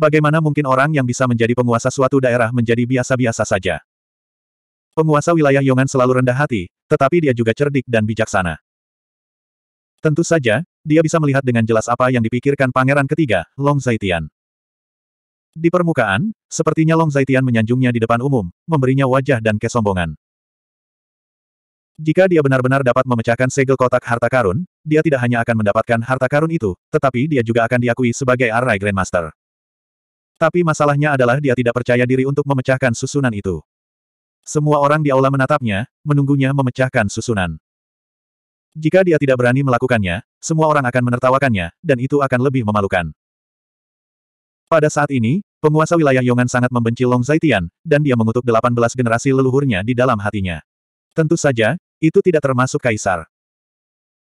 Bagaimana mungkin orang yang bisa menjadi penguasa suatu daerah menjadi biasa-biasa saja? Penguasa wilayah Yongan selalu rendah hati, tetapi dia juga cerdik dan bijaksana. Tentu saja, dia bisa melihat dengan jelas apa yang dipikirkan pangeran ketiga, Long Zaitian. Di permukaan, sepertinya Long Zaitian menyanjungnya di depan umum, memberinya wajah dan kesombongan. Jika dia benar-benar dapat memecahkan segel kotak harta karun, dia tidak hanya akan mendapatkan harta karun itu, tetapi dia juga akan diakui sebagai Arai Grandmaster. Tapi masalahnya adalah dia tidak percaya diri untuk memecahkan susunan itu. Semua orang di aula menatapnya, menunggunya memecahkan susunan. Jika dia tidak berani melakukannya, semua orang akan menertawakannya, dan itu akan lebih memalukan. Pada saat ini, penguasa wilayah Yongan sangat membenci Long Zaitian, dan dia mengutuk 18 generasi leluhurnya di dalam hatinya. Tentu saja, itu tidak termasuk kaisar.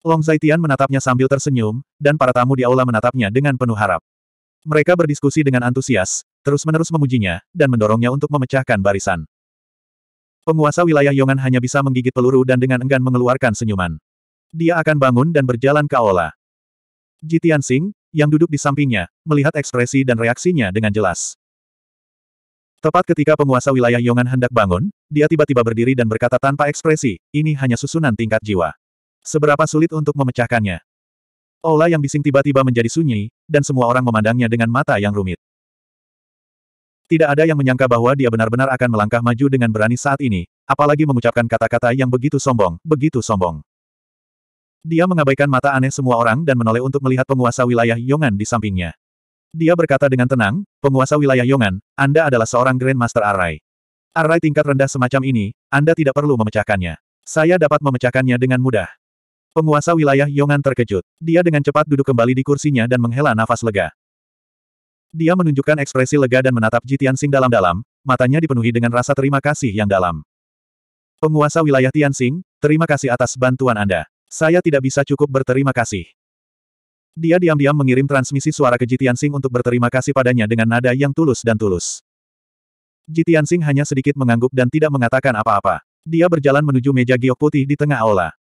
Long Zaitian menatapnya sambil tersenyum, dan para tamu di aula menatapnya dengan penuh harap. Mereka berdiskusi dengan antusias, terus-menerus memujinya, dan mendorongnya untuk memecahkan barisan. Penguasa wilayah Yongan hanya bisa menggigit peluru dan dengan enggan mengeluarkan senyuman. Dia akan bangun dan berjalan ke aula. Jitian Sing, yang duduk di sampingnya, melihat ekspresi dan reaksinya dengan jelas. Tepat ketika penguasa wilayah Yongan hendak bangun, dia tiba-tiba berdiri dan berkata tanpa ekspresi, ini hanya susunan tingkat jiwa. Seberapa sulit untuk memecahkannya. Ola yang bising tiba-tiba menjadi sunyi, dan semua orang memandangnya dengan mata yang rumit. Tidak ada yang menyangka bahwa dia benar-benar akan melangkah maju dengan berani saat ini, apalagi mengucapkan kata-kata yang begitu sombong, begitu sombong. Dia mengabaikan mata aneh semua orang dan menoleh untuk melihat penguasa wilayah Yongan di sampingnya. Dia berkata dengan tenang, penguasa wilayah Yongan, Anda adalah seorang Grandmaster Arai. Arai tingkat rendah semacam ini, Anda tidak perlu memecahkannya. Saya dapat memecahkannya dengan mudah. Penguasa wilayah Yongan terkejut. Dia dengan cepat duduk kembali di kursinya dan menghela nafas lega. Dia menunjukkan ekspresi lega dan menatap Jitian dalam-dalam, matanya dipenuhi dengan rasa terima kasih yang dalam. Penguasa wilayah Tianxing, terima kasih atas bantuan Anda. Saya tidak bisa cukup berterima kasih. Dia diam-diam mengirim transmisi suara ke Jitiansing untuk berterima kasih padanya dengan nada yang tulus dan tulus. Jitiansing hanya sedikit mengangguk dan tidak mengatakan apa-apa. Dia berjalan menuju meja giok putih di tengah aula.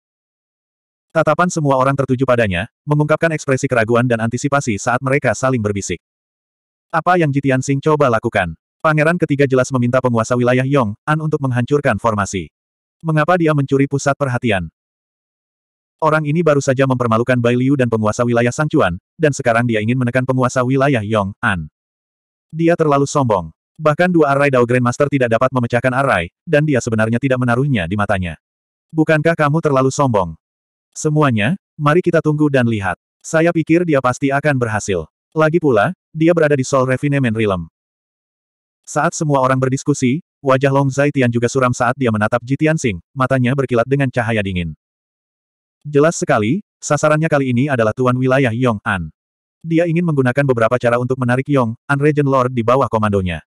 Tatapan semua orang tertuju padanya, mengungkapkan ekspresi keraguan dan antisipasi saat mereka saling berbisik. Apa yang Jitian Sing coba lakukan? Pangeran ketiga jelas meminta penguasa wilayah Yong An untuk menghancurkan formasi. Mengapa dia mencuri pusat perhatian? Orang ini baru saja mempermalukan Bai Liu dan penguasa wilayah Sang Chuan, dan sekarang dia ingin menekan penguasa wilayah Yong An. Dia terlalu sombong. Bahkan dua arai Dao Grandmaster tidak dapat memecahkan arai, dan dia sebenarnya tidak menaruhnya di matanya. Bukankah kamu terlalu sombong? Semuanya, mari kita tunggu dan lihat. Saya pikir dia pasti akan berhasil. Lagi pula, dia berada di Sol Refinement Realm. Saat semua orang berdiskusi, wajah Long Zaitian juga suram saat dia menatap Jitian Sing, matanya berkilat dengan cahaya dingin. Jelas sekali, sasarannya kali ini adalah Tuan Wilayah Yong An. Dia ingin menggunakan beberapa cara untuk menarik Yong An Regent Lord di bawah komandonya.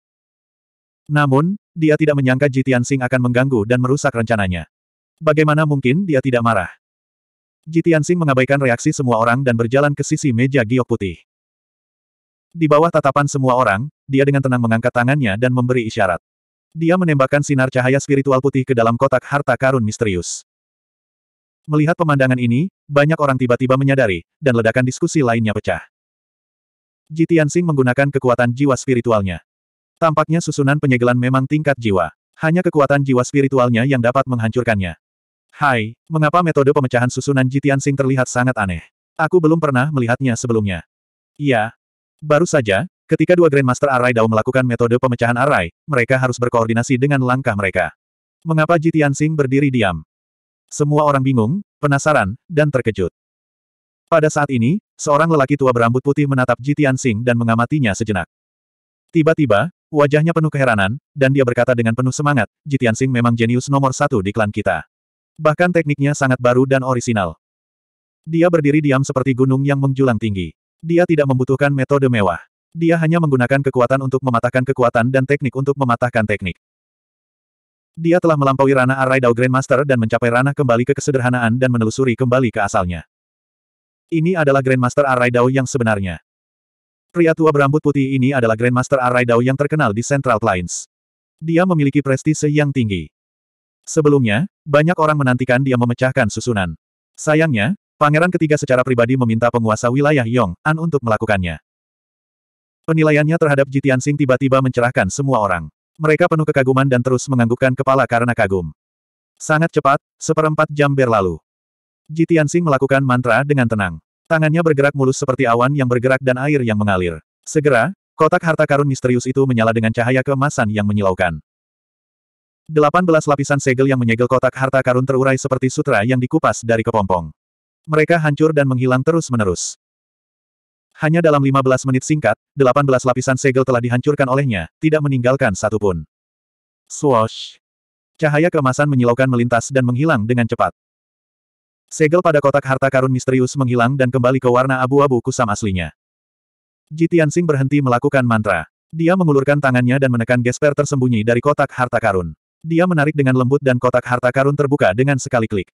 Namun, dia tidak menyangka Jitian Sing akan mengganggu dan merusak rencananya. Bagaimana mungkin dia tidak marah? Jitiansing mengabaikan reaksi semua orang dan berjalan ke sisi meja giok putih. Di bawah tatapan semua orang, dia dengan tenang mengangkat tangannya dan memberi isyarat. Dia menembakkan sinar cahaya spiritual putih ke dalam kotak harta karun misterius. Melihat pemandangan ini, banyak orang tiba-tiba menyadari, dan ledakan diskusi lainnya pecah. Jitiansing menggunakan kekuatan jiwa spiritualnya. Tampaknya susunan penyegelan memang tingkat jiwa. Hanya kekuatan jiwa spiritualnya yang dapat menghancurkannya. Hai, mengapa metode pemecahan susunan Jitian Sing terlihat sangat aneh? Aku belum pernah melihatnya sebelumnya. Iya. Baru saja, ketika dua Grandmaster Arai Dao melakukan metode pemecahan Arai, mereka harus berkoordinasi dengan langkah mereka. Mengapa Jitian Sing berdiri diam? Semua orang bingung, penasaran, dan terkejut. Pada saat ini, seorang lelaki tua berambut putih menatap Jitian Sing dan mengamatinya sejenak. Tiba-tiba, wajahnya penuh keheranan, dan dia berkata dengan penuh semangat, Jitian Sing memang jenius nomor satu di klan kita. Bahkan tekniknya sangat baru dan orisinal. Dia berdiri diam seperti gunung yang menjulang tinggi. Dia tidak membutuhkan metode mewah. Dia hanya menggunakan kekuatan untuk mematahkan kekuatan dan teknik untuk mematahkan teknik. Dia telah melampaui ranah arai Dao Grandmaster dan mencapai ranah kembali ke kesederhanaan dan menelusuri kembali ke asalnya. Ini adalah Grandmaster Arai Dao yang sebenarnya. Pria tua berambut putih ini adalah Grandmaster Arai Dao yang terkenal di Central Plains. Dia memiliki prestise yang tinggi. Sebelumnya, banyak orang menantikan dia memecahkan susunan. Sayangnya, pangeran ketiga secara pribadi meminta penguasa wilayah Yong An untuk melakukannya. Penilaiannya terhadap Jitiansing tiba-tiba mencerahkan semua orang. Mereka penuh kekaguman dan terus menganggukkan kepala karena kagum. Sangat cepat, seperempat jam berlalu. Jitiansing melakukan mantra dengan tenang. Tangannya bergerak mulus seperti awan yang bergerak dan air yang mengalir. Segera, kotak harta karun misterius itu menyala dengan cahaya keemasan yang menyilaukan delapan belas lapisan segel yang menyegel kotak harta karun terurai seperti sutra yang dikupas dari kepompong. Mereka hancur dan menghilang terus-menerus. Hanya dalam lima belas menit singkat, delapan belas lapisan segel telah dihancurkan olehnya, tidak meninggalkan satupun. Swoosh! Cahaya kemasan menyilaukan melintas dan menghilang dengan cepat. Segel pada kotak harta karun misterius menghilang dan kembali ke warna abu-abu kusam aslinya. Jitiansing berhenti melakukan mantra. Dia mengulurkan tangannya dan menekan gesper tersembunyi dari kotak harta karun. Dia menarik dengan lembut dan kotak harta karun terbuka dengan sekali klik.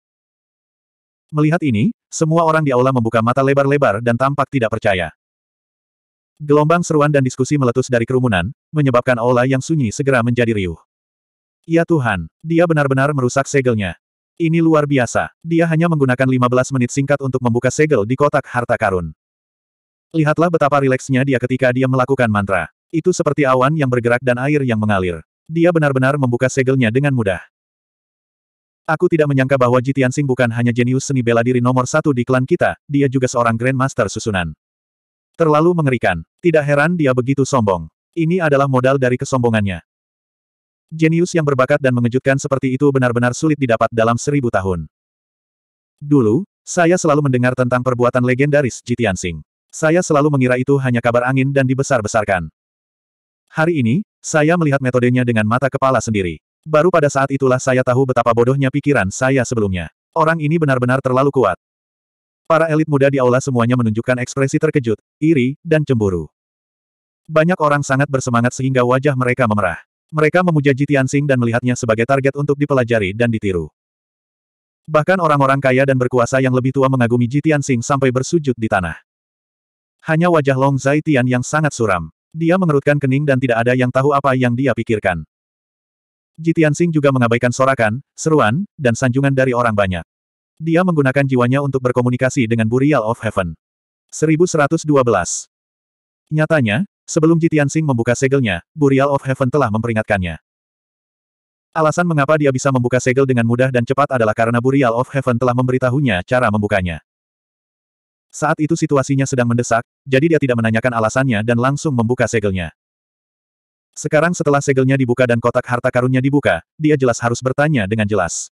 Melihat ini, semua orang di aula membuka mata lebar-lebar dan tampak tidak percaya. Gelombang seruan dan diskusi meletus dari kerumunan, menyebabkan aula yang sunyi segera menjadi riuh. Ya Tuhan, dia benar-benar merusak segelnya. Ini luar biasa. Dia hanya menggunakan 15 menit singkat untuk membuka segel di kotak harta karun. Lihatlah betapa rileksnya dia ketika dia melakukan mantra. Itu seperti awan yang bergerak dan air yang mengalir. Dia benar-benar membuka segelnya dengan mudah. Aku tidak menyangka bahwa Jitian Sing bukan hanya jenius seni bela diri nomor satu di klan kita, dia juga seorang Grandmaster susunan. Terlalu mengerikan. Tidak heran dia begitu sombong. Ini adalah modal dari kesombongannya. Jenius yang berbakat dan mengejutkan seperti itu benar-benar sulit didapat dalam seribu tahun. Dulu, saya selalu mendengar tentang perbuatan legendaris Jitian Sing. Saya selalu mengira itu hanya kabar angin dan dibesar-besarkan. Hari ini, saya melihat metodenya dengan mata kepala sendiri. Baru pada saat itulah saya tahu betapa bodohnya pikiran saya sebelumnya. Orang ini benar-benar terlalu kuat. Para elit muda di aula semuanya menunjukkan ekspresi terkejut, iri, dan cemburu. Banyak orang sangat bersemangat sehingga wajah mereka memerah. Mereka memuja Jitian Sing dan melihatnya sebagai target untuk dipelajari dan ditiru. Bahkan orang-orang kaya dan berkuasa yang lebih tua mengagumi Jitian Sing sampai bersujud di tanah. Hanya wajah Long Zaitian yang sangat suram. Dia mengerutkan kening dan tidak ada yang tahu apa yang dia pikirkan. Jitian Sing juga mengabaikan sorakan, seruan, dan sanjungan dari orang banyak. Dia menggunakan jiwanya untuk berkomunikasi dengan Burial of Heaven. 1112 Nyatanya, sebelum Jitian Sing membuka segelnya, Burial of Heaven telah memperingatkannya. Alasan mengapa dia bisa membuka segel dengan mudah dan cepat adalah karena Burial of Heaven telah memberitahunya cara membukanya. Saat itu situasinya sedang mendesak, jadi dia tidak menanyakan alasannya dan langsung membuka segelnya. Sekarang setelah segelnya dibuka dan kotak harta karunnya dibuka, dia jelas harus bertanya dengan jelas.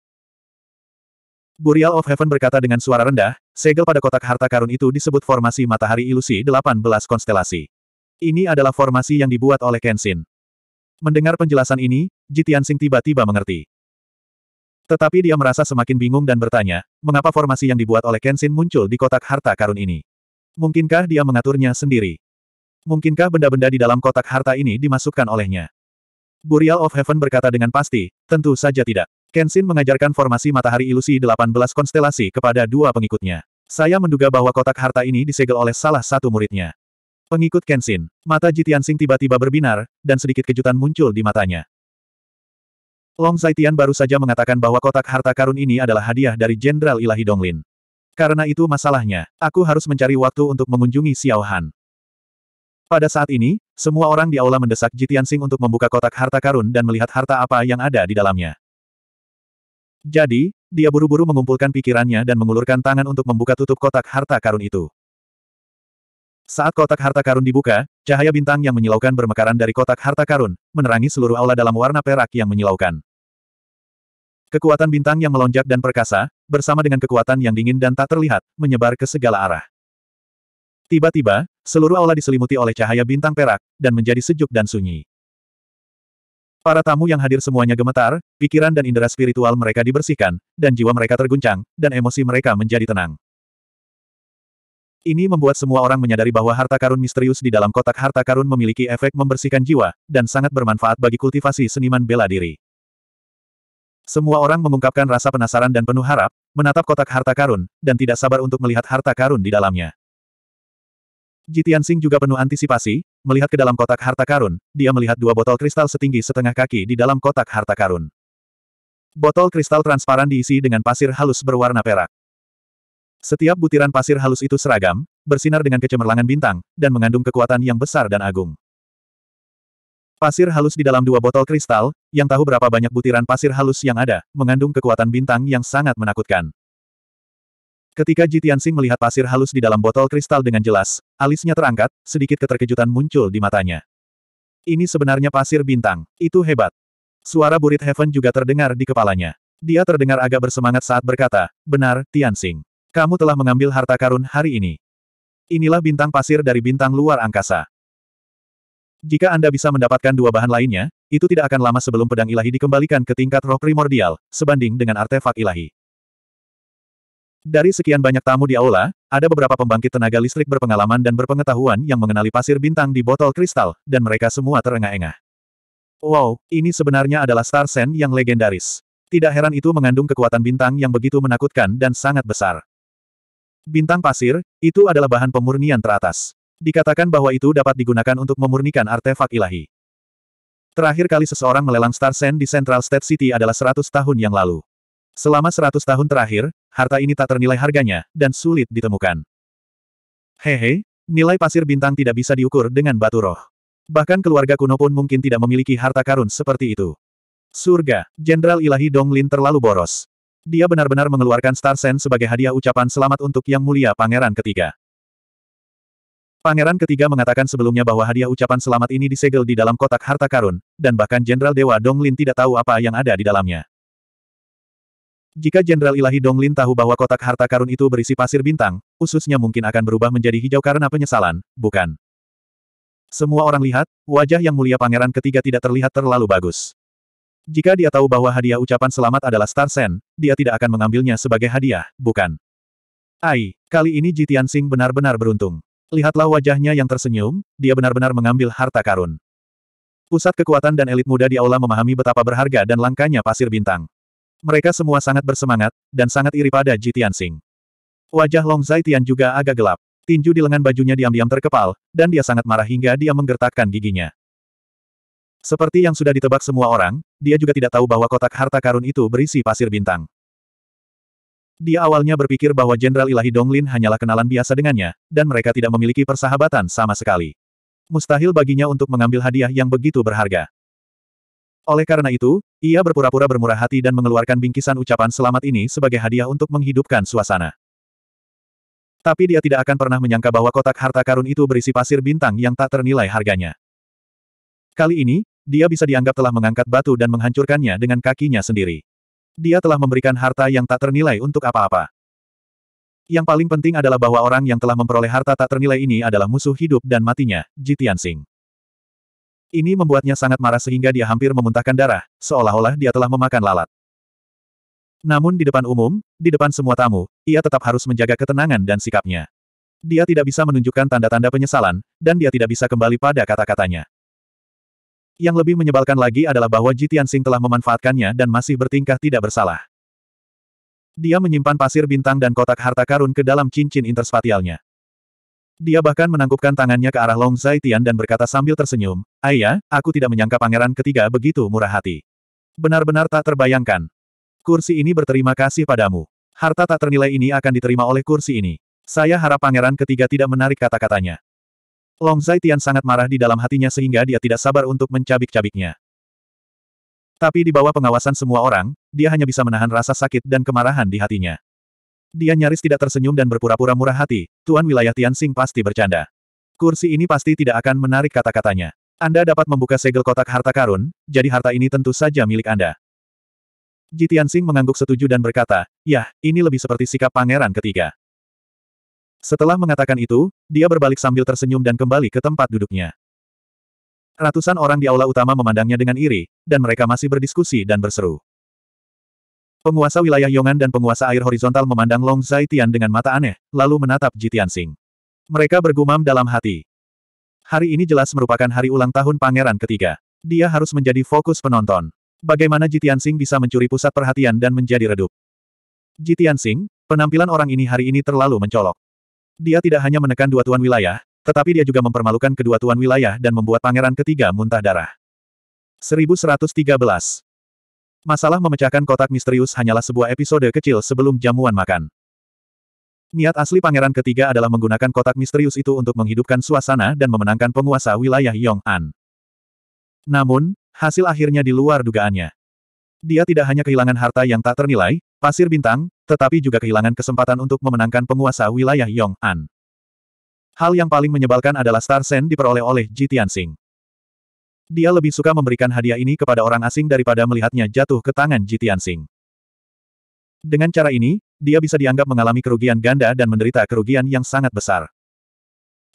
Burial of Heaven berkata dengan suara rendah, segel pada kotak harta karun itu disebut formasi matahari ilusi 18 konstelasi. Ini adalah formasi yang dibuat oleh Kenshin. Mendengar penjelasan ini, Jitian sing tiba-tiba mengerti. Tetapi dia merasa semakin bingung dan bertanya, mengapa formasi yang dibuat oleh Kenshin muncul di kotak harta karun ini? Mungkinkah dia mengaturnya sendiri? Mungkinkah benda-benda di dalam kotak harta ini dimasukkan olehnya? Burial of Heaven berkata dengan pasti, tentu saja tidak. Kenshin mengajarkan formasi matahari ilusi 18 konstelasi kepada dua pengikutnya. Saya menduga bahwa kotak harta ini disegel oleh salah satu muridnya. Pengikut Kenshin, mata Jitiansing tiba-tiba berbinar, dan sedikit kejutan muncul di matanya. Long Zaitian baru saja mengatakan bahwa kotak harta karun ini adalah hadiah dari Jenderal Ilahi Donglin. Karena itu masalahnya, aku harus mencari waktu untuk mengunjungi Xiao Han. Pada saat ini, semua orang di aula mendesak Jitian Sing untuk membuka kotak harta karun dan melihat harta apa yang ada di dalamnya. Jadi, dia buru-buru mengumpulkan pikirannya dan mengulurkan tangan untuk membuka tutup kotak harta karun itu. Saat kotak harta karun dibuka, cahaya bintang yang menyilaukan bermekaran dari kotak harta karun, menerangi seluruh aula dalam warna perak yang menyilaukan. Kekuatan bintang yang melonjak dan perkasa, bersama dengan kekuatan yang dingin dan tak terlihat, menyebar ke segala arah. Tiba-tiba, seluruh aula diselimuti oleh cahaya bintang perak, dan menjadi sejuk dan sunyi. Para tamu yang hadir semuanya gemetar, pikiran dan indera spiritual mereka dibersihkan, dan jiwa mereka terguncang, dan emosi mereka menjadi tenang. Ini membuat semua orang menyadari bahwa harta karun misterius di dalam kotak harta karun memiliki efek membersihkan jiwa, dan sangat bermanfaat bagi kultivasi seniman bela diri. Semua orang mengungkapkan rasa penasaran dan penuh harap, menatap kotak harta karun, dan tidak sabar untuk melihat harta karun di dalamnya. Jitian Singh juga penuh antisipasi, melihat ke dalam kotak harta karun, dia melihat dua botol kristal setinggi setengah kaki di dalam kotak harta karun. Botol kristal transparan diisi dengan pasir halus berwarna perak. Setiap butiran pasir halus itu seragam, bersinar dengan kecemerlangan bintang, dan mengandung kekuatan yang besar dan agung. Pasir halus di dalam dua botol kristal, yang tahu berapa banyak butiran pasir halus yang ada, mengandung kekuatan bintang yang sangat menakutkan. Ketika Jitiansing melihat pasir halus di dalam botol kristal dengan jelas, alisnya terangkat, sedikit keterkejutan muncul di matanya. Ini sebenarnya pasir bintang. Itu hebat. Suara burit Heaven juga terdengar di kepalanya. Dia terdengar agak bersemangat saat berkata, benar, Tianxing. Kamu telah mengambil harta karun hari ini. Inilah bintang pasir dari bintang luar angkasa. Jika Anda bisa mendapatkan dua bahan lainnya, itu tidak akan lama sebelum pedang ilahi dikembalikan ke tingkat roh primordial, sebanding dengan artefak ilahi. Dari sekian banyak tamu di aula, ada beberapa pembangkit tenaga listrik berpengalaman dan berpengetahuan yang mengenali pasir bintang di botol kristal, dan mereka semua terengah-engah. Wow, ini sebenarnya adalah Star Sen yang legendaris. Tidak heran itu mengandung kekuatan bintang yang begitu menakutkan dan sangat besar. Bintang pasir, itu adalah bahan pemurnian teratas. Dikatakan bahwa itu dapat digunakan untuk memurnikan artefak ilahi. Terakhir kali seseorang melelang Star Sand di Central State City adalah 100 tahun yang lalu. Selama 100 tahun terakhir, harta ini tak ternilai harganya, dan sulit ditemukan. Hehe, nilai pasir bintang tidak bisa diukur dengan batu roh. Bahkan keluarga kuno pun mungkin tidak memiliki harta karun seperti itu. Surga, Jenderal Ilahi Donglin terlalu boros. Dia benar-benar mengeluarkan Star Sen sebagai hadiah ucapan selamat untuk Yang Mulia Pangeran Ketiga. Pangeran Ketiga mengatakan sebelumnya bahwa hadiah ucapan selamat ini disegel di dalam kotak harta karun, dan bahkan Jenderal Dewa Donglin tidak tahu apa yang ada di dalamnya. Jika Jenderal Ilahi Donglin tahu bahwa kotak harta karun itu berisi pasir bintang, ususnya mungkin akan berubah menjadi hijau karena penyesalan, bukan? Semua orang lihat, wajah yang mulia pangeran ketiga tidak terlihat terlalu bagus. Jika dia tahu bahwa hadiah ucapan selamat adalah Star Sen, dia tidak akan mengambilnya sebagai hadiah, bukan? Ai, kali ini Jitian Sing benar-benar beruntung. Lihatlah wajahnya yang tersenyum, dia benar-benar mengambil harta karun. Pusat kekuatan dan elit muda di aula memahami betapa berharga dan langkanya pasir bintang. Mereka semua sangat bersemangat, dan sangat iri pada Jitian Sing. Wajah Long Zai Tian juga agak gelap. Tinju di lengan bajunya diam-diam terkepal, dan dia sangat marah hingga dia menggertakkan giginya. Seperti yang sudah ditebak semua orang, dia juga tidak tahu bahwa kotak harta karun itu berisi pasir bintang. Dia awalnya berpikir bahwa Jenderal Ilahi Donglin hanyalah kenalan biasa dengannya, dan mereka tidak memiliki persahabatan sama sekali. Mustahil baginya untuk mengambil hadiah yang begitu berharga. Oleh karena itu, ia berpura-pura bermurah hati dan mengeluarkan bingkisan ucapan selamat ini sebagai hadiah untuk menghidupkan suasana. Tapi dia tidak akan pernah menyangka bahwa kotak harta karun itu berisi pasir bintang yang tak ternilai harganya. Kali ini, dia bisa dianggap telah mengangkat batu dan menghancurkannya dengan kakinya sendiri. Dia telah memberikan harta yang tak ternilai untuk apa-apa. Yang paling penting adalah bahwa orang yang telah memperoleh harta tak ternilai ini adalah musuh hidup dan matinya, Jitian Singh. Ini membuatnya sangat marah sehingga dia hampir memuntahkan darah, seolah-olah dia telah memakan lalat. Namun di depan umum, di depan semua tamu, ia tetap harus menjaga ketenangan dan sikapnya. Dia tidak bisa menunjukkan tanda-tanda penyesalan, dan dia tidak bisa kembali pada kata-katanya. Yang lebih menyebalkan lagi adalah bahwa Jitian Sing telah memanfaatkannya dan masih bertingkah tidak bersalah. Dia menyimpan pasir bintang dan kotak harta karun ke dalam cincin interspatialnya. Dia bahkan menangkupkan tangannya ke arah Long Zaitian dan berkata sambil tersenyum, Ayah, aku tidak menyangka pangeran ketiga begitu murah hati. Benar-benar tak terbayangkan. Kursi ini berterima kasih padamu. Harta tak ternilai ini akan diterima oleh kursi ini. Saya harap pangeran ketiga tidak menarik kata-katanya. Long Zaitian sangat marah di dalam hatinya sehingga dia tidak sabar untuk mencabik-cabiknya. Tapi di bawah pengawasan semua orang, dia hanya bisa menahan rasa sakit dan kemarahan di hatinya. Dia nyaris tidak tersenyum dan berpura-pura murah hati, Tuan Wilayah Tianxing pasti bercanda. Kursi ini pasti tidak akan menarik kata-katanya. Anda dapat membuka segel kotak harta karun, jadi harta ini tentu saja milik Anda. Ji Tianxing mengangguk setuju dan berkata, Yah, ini lebih seperti sikap pangeran ketiga. Setelah mengatakan itu, dia berbalik sambil tersenyum dan kembali ke tempat duduknya. Ratusan orang di aula utama memandangnya dengan iri, dan mereka masih berdiskusi dan berseru. Penguasa wilayah Yongan dan penguasa air horizontal memandang Long Zaitian dengan mata aneh, lalu menatap Jitian Sing. Mereka bergumam dalam hati. Hari ini jelas merupakan hari ulang tahun pangeran ketiga. Dia harus menjadi fokus penonton. Bagaimana Jitian Sing bisa mencuri pusat perhatian dan menjadi redup? Jitian Sing, penampilan orang ini hari ini terlalu mencolok. Dia tidak hanya menekan dua tuan wilayah, tetapi dia juga mempermalukan kedua tuan wilayah dan membuat pangeran ketiga muntah darah. 1113. Masalah memecahkan kotak misterius hanyalah sebuah episode kecil sebelum jamuan makan. Niat asli pangeran ketiga adalah menggunakan kotak misterius itu untuk menghidupkan suasana dan memenangkan penguasa wilayah Yong'an. Namun, hasil akhirnya di luar dugaannya. Dia tidak hanya kehilangan harta yang tak ternilai, Pasir Bintang, tetapi juga kehilangan kesempatan untuk memenangkan penguasa wilayah Yong'an. Hal yang paling menyebalkan adalah Star Sen diperoleh oleh Ji Tianxing. Dia lebih suka memberikan hadiah ini kepada orang asing daripada melihatnya jatuh ke tangan Ji Tianxing. Dengan cara ini, dia bisa dianggap mengalami kerugian ganda dan menderita kerugian yang sangat besar.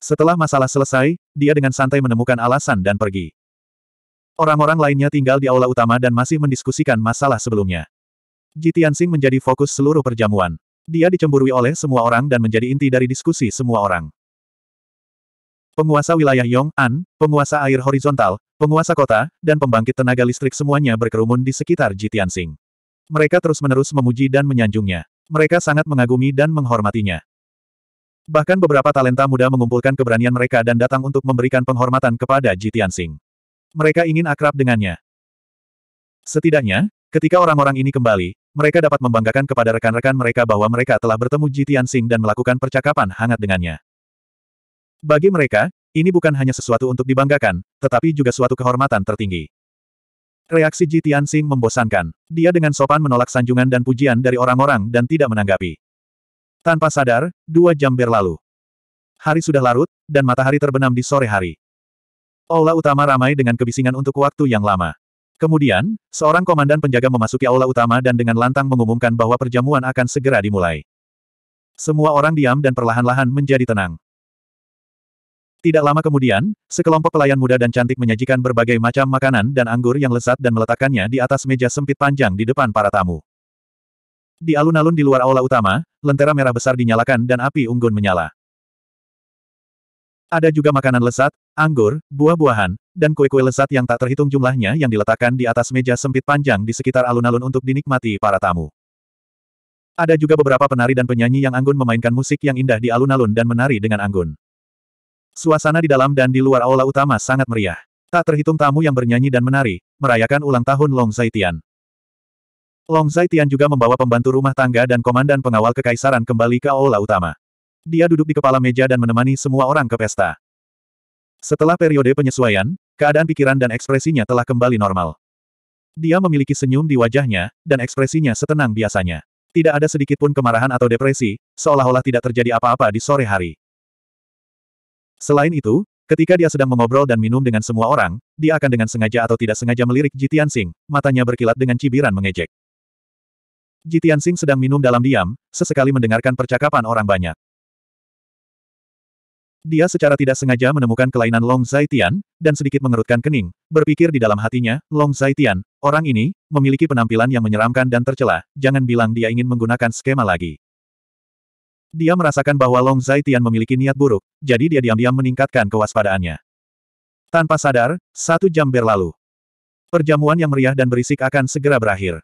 Setelah masalah selesai, dia dengan santai menemukan alasan dan pergi. Orang-orang lainnya tinggal di aula utama dan masih mendiskusikan masalah sebelumnya. Ji Tianxing menjadi fokus seluruh perjamuan. Dia dicemburui oleh semua orang dan menjadi inti dari diskusi semua orang. Penguasa wilayah Yong An, penguasa air horizontal, penguasa kota, dan pembangkit tenaga listrik semuanya berkerumun di sekitar Ji Tianxing. Mereka terus-menerus memuji dan menyanjungnya. Mereka sangat mengagumi dan menghormatinya. Bahkan beberapa talenta muda mengumpulkan keberanian mereka dan datang untuk memberikan penghormatan kepada Ji Tianxing. Mereka ingin akrab dengannya. Setidaknya, ketika orang-orang ini kembali, mereka dapat membanggakan kepada rekan-rekan mereka bahwa mereka telah bertemu Jitian Tianxing dan melakukan percakapan hangat dengannya. Bagi mereka, ini bukan hanya sesuatu untuk dibanggakan, tetapi juga suatu kehormatan tertinggi. Reaksi Jitian Tianxing membosankan. Dia dengan sopan menolak sanjungan dan pujian dari orang-orang dan tidak menanggapi. Tanpa sadar, dua jam berlalu. Hari sudah larut, dan matahari terbenam di sore hari. Aula utama ramai dengan kebisingan untuk waktu yang lama. Kemudian, seorang komandan penjaga memasuki aula utama dan dengan lantang mengumumkan bahwa perjamuan akan segera dimulai. Semua orang diam dan perlahan-lahan menjadi tenang. Tidak lama kemudian, sekelompok pelayan muda dan cantik menyajikan berbagai macam makanan dan anggur yang lezat dan meletakkannya di atas meja sempit panjang di depan para tamu. Di alun-alun di luar aula utama, lentera merah besar dinyalakan dan api unggun menyala. Ada juga makanan lesat, anggur, buah-buahan, dan kue-kue lesat yang tak terhitung jumlahnya yang diletakkan di atas meja sempit panjang di sekitar alun-alun untuk dinikmati para tamu. Ada juga beberapa penari dan penyanyi yang anggun memainkan musik yang indah di alun-alun dan menari dengan anggun. Suasana di dalam dan di luar aula utama sangat meriah. Tak terhitung tamu yang bernyanyi dan menari, merayakan ulang tahun Long Zaitian. Long Zaitian juga membawa pembantu rumah tangga dan komandan pengawal kekaisaran kembali ke aula utama. Dia duduk di kepala meja dan menemani semua orang ke pesta. Setelah periode penyesuaian, keadaan pikiran dan ekspresinya telah kembali normal. Dia memiliki senyum di wajahnya, dan ekspresinya setenang biasanya. Tidak ada sedikit pun kemarahan atau depresi, seolah-olah tidak terjadi apa-apa di sore hari. Selain itu, ketika dia sedang mengobrol dan minum dengan semua orang, dia akan dengan sengaja atau tidak sengaja melirik Jitian Sing, matanya berkilat dengan cibiran mengejek. Jitian Sing sedang minum dalam diam, sesekali mendengarkan percakapan orang banyak. Dia secara tidak sengaja menemukan kelainan Long Zaitian, dan sedikit mengerutkan kening, berpikir di dalam hatinya, Long Zaitian, orang ini, memiliki penampilan yang menyeramkan dan tercela, jangan bilang dia ingin menggunakan skema lagi. Dia merasakan bahwa Long Zaitian memiliki niat buruk, jadi dia diam-diam meningkatkan kewaspadaannya. Tanpa sadar, satu jam berlalu. Perjamuan yang meriah dan berisik akan segera berakhir.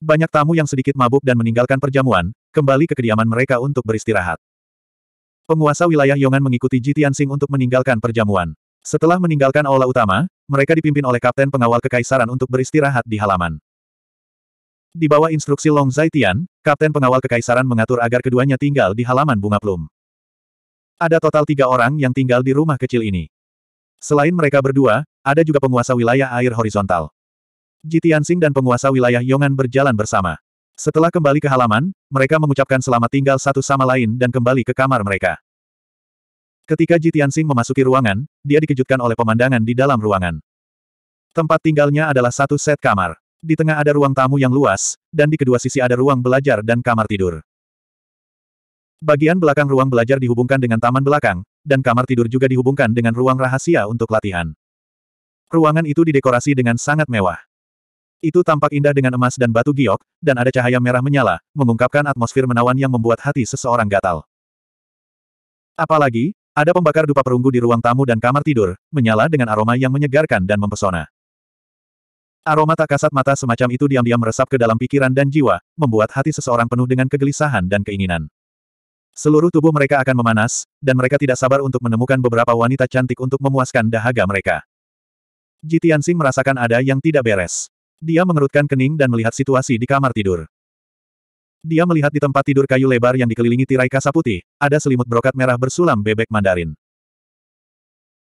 Banyak tamu yang sedikit mabuk dan meninggalkan perjamuan, kembali ke kediaman mereka untuk beristirahat. Penguasa wilayah Yongan mengikuti Ji Tianxing untuk meninggalkan perjamuan. Setelah meninggalkan aula utama, mereka dipimpin oleh kapten pengawal kekaisaran untuk beristirahat di halaman. Di bawah instruksi Long Zaitian, kapten pengawal kekaisaran mengatur agar keduanya tinggal di halaman bunga plum. Ada total tiga orang yang tinggal di rumah kecil ini. Selain mereka berdua, ada juga penguasa wilayah air horizontal. Sing dan penguasa wilayah Yongan berjalan bersama. Setelah kembali ke halaman, mereka mengucapkan selamat tinggal satu sama lain dan kembali ke kamar mereka. Ketika Ji Tianxing memasuki ruangan, dia dikejutkan oleh pemandangan di dalam ruangan. Tempat tinggalnya adalah satu set kamar. Di tengah ada ruang tamu yang luas, dan di kedua sisi ada ruang belajar dan kamar tidur. Bagian belakang ruang belajar dihubungkan dengan taman belakang, dan kamar tidur juga dihubungkan dengan ruang rahasia untuk latihan. Ruangan itu didekorasi dengan sangat mewah. Itu tampak indah dengan emas dan batu giok, dan ada cahaya merah menyala, mengungkapkan atmosfer menawan yang membuat hati seseorang gatal. Apalagi, ada pembakar dupa perunggu di ruang tamu dan kamar tidur, menyala dengan aroma yang menyegarkan dan mempesona. Aroma tak kasat mata semacam itu diam-diam meresap ke dalam pikiran dan jiwa, membuat hati seseorang penuh dengan kegelisahan dan keinginan. Seluruh tubuh mereka akan memanas, dan mereka tidak sabar untuk menemukan beberapa wanita cantik untuk memuaskan dahaga mereka. Jitiansing merasakan ada yang tidak beres. Dia mengerutkan kening dan melihat situasi di kamar tidur. Dia melihat di tempat tidur kayu lebar yang dikelilingi tirai kasa putih, ada selimut brokat merah bersulam bebek mandarin.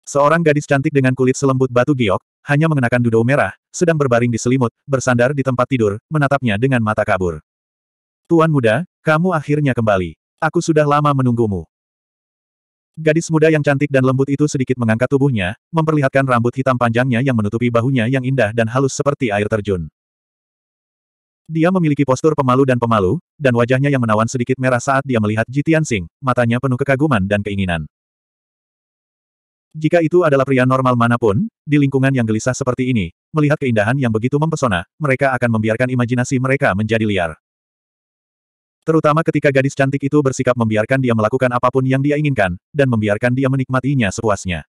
Seorang gadis cantik dengan kulit selembut batu giok, hanya mengenakan duduk merah, sedang berbaring di selimut, bersandar di tempat tidur, menatapnya dengan mata kabur. Tuan muda, kamu akhirnya kembali. Aku sudah lama menunggumu. Gadis muda yang cantik dan lembut itu sedikit mengangkat tubuhnya, memperlihatkan rambut hitam panjangnya yang menutupi bahunya yang indah dan halus seperti air terjun. Dia memiliki postur pemalu dan pemalu, dan wajahnya yang menawan sedikit merah saat dia melihat Jitian Tianxing, matanya penuh kekaguman dan keinginan. Jika itu adalah pria normal manapun, di lingkungan yang gelisah seperti ini, melihat keindahan yang begitu mempesona, mereka akan membiarkan imajinasi mereka menjadi liar. Terutama ketika gadis cantik itu bersikap membiarkan dia melakukan apapun yang dia inginkan, dan membiarkan dia menikmatinya sepuasnya.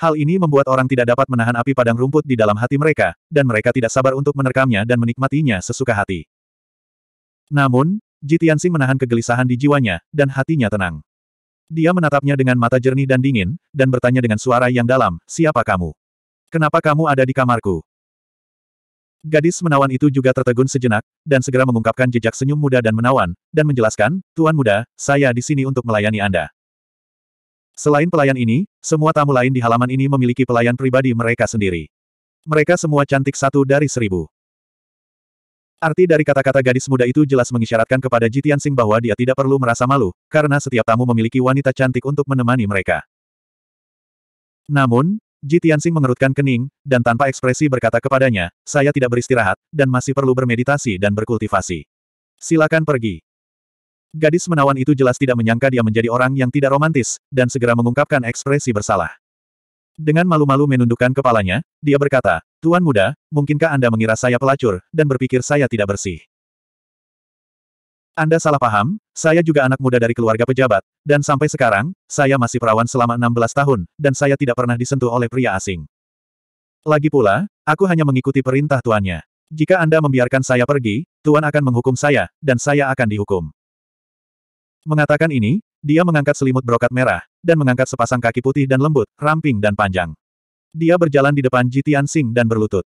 Hal ini membuat orang tidak dapat menahan api padang rumput di dalam hati mereka, dan mereka tidak sabar untuk menerkamnya dan menikmatinya sesuka hati. Namun, Jitiansing menahan kegelisahan di jiwanya, dan hatinya tenang. Dia menatapnya dengan mata jernih dan dingin, dan bertanya dengan suara yang dalam, siapa kamu? Kenapa kamu ada di kamarku? Gadis menawan itu juga tertegun sejenak, dan segera mengungkapkan jejak senyum muda dan menawan, dan menjelaskan, Tuan muda, saya di sini untuk melayani Anda. Selain pelayan ini, semua tamu lain di halaman ini memiliki pelayan pribadi mereka sendiri. Mereka semua cantik satu dari seribu. Arti dari kata-kata gadis muda itu jelas mengisyaratkan kepada Jitian Sing bahwa dia tidak perlu merasa malu, karena setiap tamu memiliki wanita cantik untuk menemani mereka. Namun, Ji Tianxing mengerutkan kening, dan tanpa ekspresi berkata kepadanya, saya tidak beristirahat, dan masih perlu bermeditasi dan berkultivasi. Silakan pergi. Gadis menawan itu jelas tidak menyangka dia menjadi orang yang tidak romantis, dan segera mengungkapkan ekspresi bersalah. Dengan malu-malu menundukkan kepalanya, dia berkata, Tuan muda, mungkinkah Anda mengira saya pelacur, dan berpikir saya tidak bersih? Anda salah paham, saya juga anak muda dari keluarga pejabat, dan sampai sekarang, saya masih perawan selama 16 tahun, dan saya tidak pernah disentuh oleh pria asing. Lagi pula, aku hanya mengikuti perintah tuannya. Jika Anda membiarkan saya pergi, tuan akan menghukum saya, dan saya akan dihukum. Mengatakan ini, dia mengangkat selimut brokat merah, dan mengangkat sepasang kaki putih dan lembut, ramping dan panjang. Dia berjalan di depan Jitian Sing dan berlutut.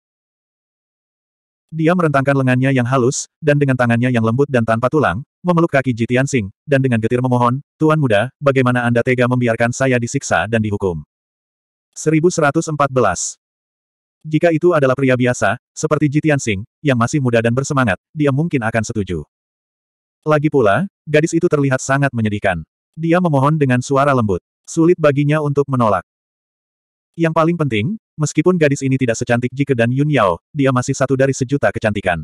Dia merentangkan lengannya yang halus, dan dengan tangannya yang lembut dan tanpa tulang, memeluk kaki Ji Tianxing, dan dengan getir memohon, Tuan Muda, bagaimana Anda tega membiarkan saya disiksa dan dihukum? 1114 Jika itu adalah pria biasa, seperti Ji Tianxing, yang masih muda dan bersemangat, dia mungkin akan setuju. Lagi pula, gadis itu terlihat sangat menyedihkan. Dia memohon dengan suara lembut. Sulit baginya untuk menolak. Yang paling penting, Meskipun gadis ini tidak secantik Jike dan Yun Yao, dia masih satu dari sejuta kecantikan.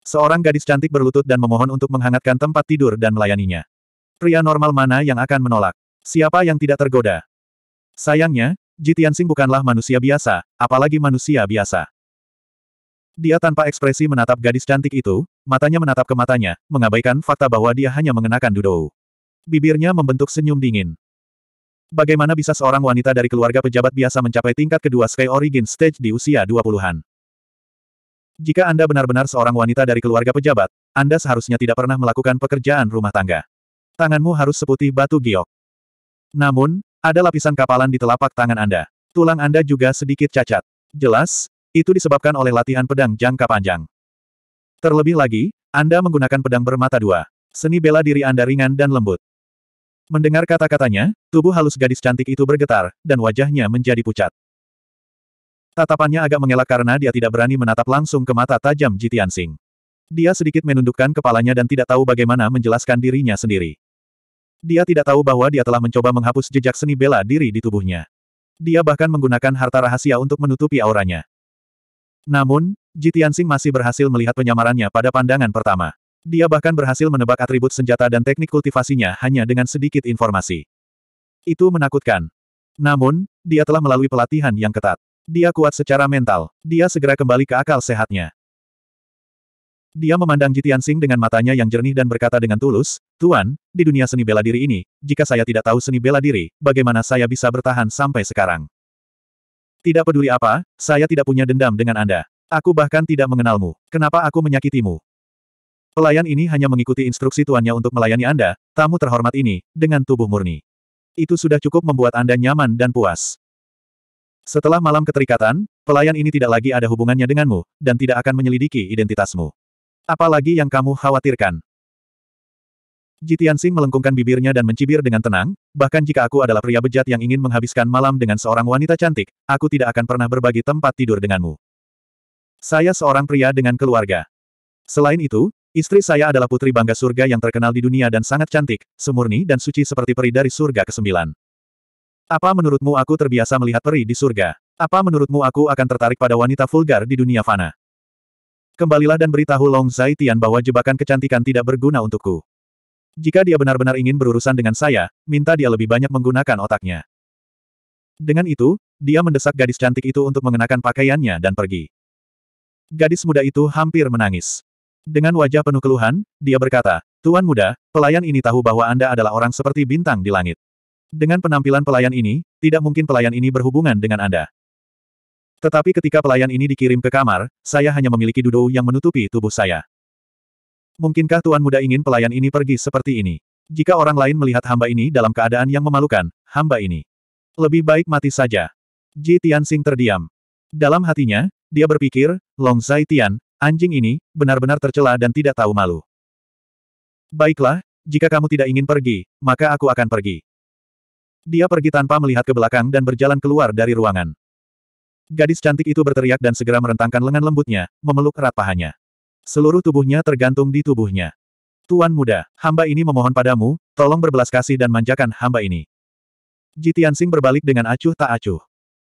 Seorang gadis cantik berlutut dan memohon untuk menghangatkan tempat tidur dan melayaninya. Pria normal mana yang akan menolak? Siapa yang tidak tergoda? Sayangnya, Jitiansing bukanlah manusia biasa, apalagi manusia biasa. Dia tanpa ekspresi menatap gadis cantik itu, matanya menatap ke matanya, mengabaikan fakta bahwa dia hanya mengenakan dudou. Bibirnya membentuk senyum dingin. Bagaimana bisa seorang wanita dari keluarga pejabat biasa mencapai tingkat kedua Sky Origin Stage di usia 20-an? Jika Anda benar-benar seorang wanita dari keluarga pejabat, Anda seharusnya tidak pernah melakukan pekerjaan rumah tangga. Tanganmu harus seputih batu giok. Namun, ada lapisan kapalan di telapak tangan Anda. Tulang Anda juga sedikit cacat. Jelas, itu disebabkan oleh latihan pedang jangka panjang. Terlebih lagi, Anda menggunakan pedang bermata dua. Seni bela diri Anda ringan dan lembut. Mendengar kata-katanya, tubuh halus gadis cantik itu bergetar, dan wajahnya menjadi pucat. Tatapannya agak mengelak karena dia tidak berani menatap langsung ke mata tajam Jitian Sing. Dia sedikit menundukkan kepalanya dan tidak tahu bagaimana menjelaskan dirinya sendiri. Dia tidak tahu bahwa dia telah mencoba menghapus jejak seni bela diri di tubuhnya. Dia bahkan menggunakan harta rahasia untuk menutupi auranya. Namun, Jitian Sing masih berhasil melihat penyamarannya pada pandangan pertama. Dia bahkan berhasil menebak atribut senjata dan teknik kultivasinya hanya dengan sedikit informasi. Itu menakutkan. Namun, dia telah melalui pelatihan yang ketat. Dia kuat secara mental. Dia segera kembali ke akal sehatnya. Dia memandang Jitian Sing dengan matanya yang jernih dan berkata dengan tulus, Tuan, di dunia seni bela diri ini, jika saya tidak tahu seni bela diri, bagaimana saya bisa bertahan sampai sekarang? Tidak peduli apa, saya tidak punya dendam dengan Anda. Aku bahkan tidak mengenalmu. Kenapa aku menyakitimu? Pelayan ini hanya mengikuti instruksi tuannya untuk melayani Anda, tamu terhormat ini, dengan tubuh murni. Itu sudah cukup membuat Anda nyaman dan puas. Setelah malam keterikatan, pelayan ini tidak lagi ada hubungannya denganmu, dan tidak akan menyelidiki identitasmu. Apalagi yang kamu khawatirkan. Jitian Sing melengkungkan bibirnya dan mencibir dengan tenang, bahkan jika aku adalah pria bejat yang ingin menghabiskan malam dengan seorang wanita cantik, aku tidak akan pernah berbagi tempat tidur denganmu. Saya seorang pria dengan keluarga. Selain itu, Istri saya adalah putri bangga surga yang terkenal di dunia dan sangat cantik, semurni dan suci seperti peri dari surga ke-9. Apa menurutmu aku terbiasa melihat peri di surga? Apa menurutmu aku akan tertarik pada wanita vulgar di dunia fana? Kembalilah dan beritahu Long Zaitian bahwa jebakan kecantikan tidak berguna untukku. Jika dia benar-benar ingin berurusan dengan saya, minta dia lebih banyak menggunakan otaknya. Dengan itu, dia mendesak gadis cantik itu untuk mengenakan pakaiannya dan pergi. Gadis muda itu hampir menangis. Dengan wajah penuh keluhan, dia berkata, Tuan muda, pelayan ini tahu bahwa Anda adalah orang seperti bintang di langit. Dengan penampilan pelayan ini, tidak mungkin pelayan ini berhubungan dengan Anda. Tetapi ketika pelayan ini dikirim ke kamar, saya hanya memiliki duduk yang menutupi tubuh saya. Mungkinkah tuan muda ingin pelayan ini pergi seperti ini? Jika orang lain melihat hamba ini dalam keadaan yang memalukan, hamba ini lebih baik mati saja. Ji Tianxing terdiam. Dalam hatinya, dia berpikir, Long Zai Tian, Anjing ini, benar-benar tercela dan tidak tahu malu. Baiklah, jika kamu tidak ingin pergi, maka aku akan pergi. Dia pergi tanpa melihat ke belakang dan berjalan keluar dari ruangan. Gadis cantik itu berteriak dan segera merentangkan lengan lembutnya, memeluk erat pahanya. Seluruh tubuhnya tergantung di tubuhnya. Tuan muda, hamba ini memohon padamu, tolong berbelas kasih dan manjakan hamba ini. Jitian Sing berbalik dengan acuh tak acuh.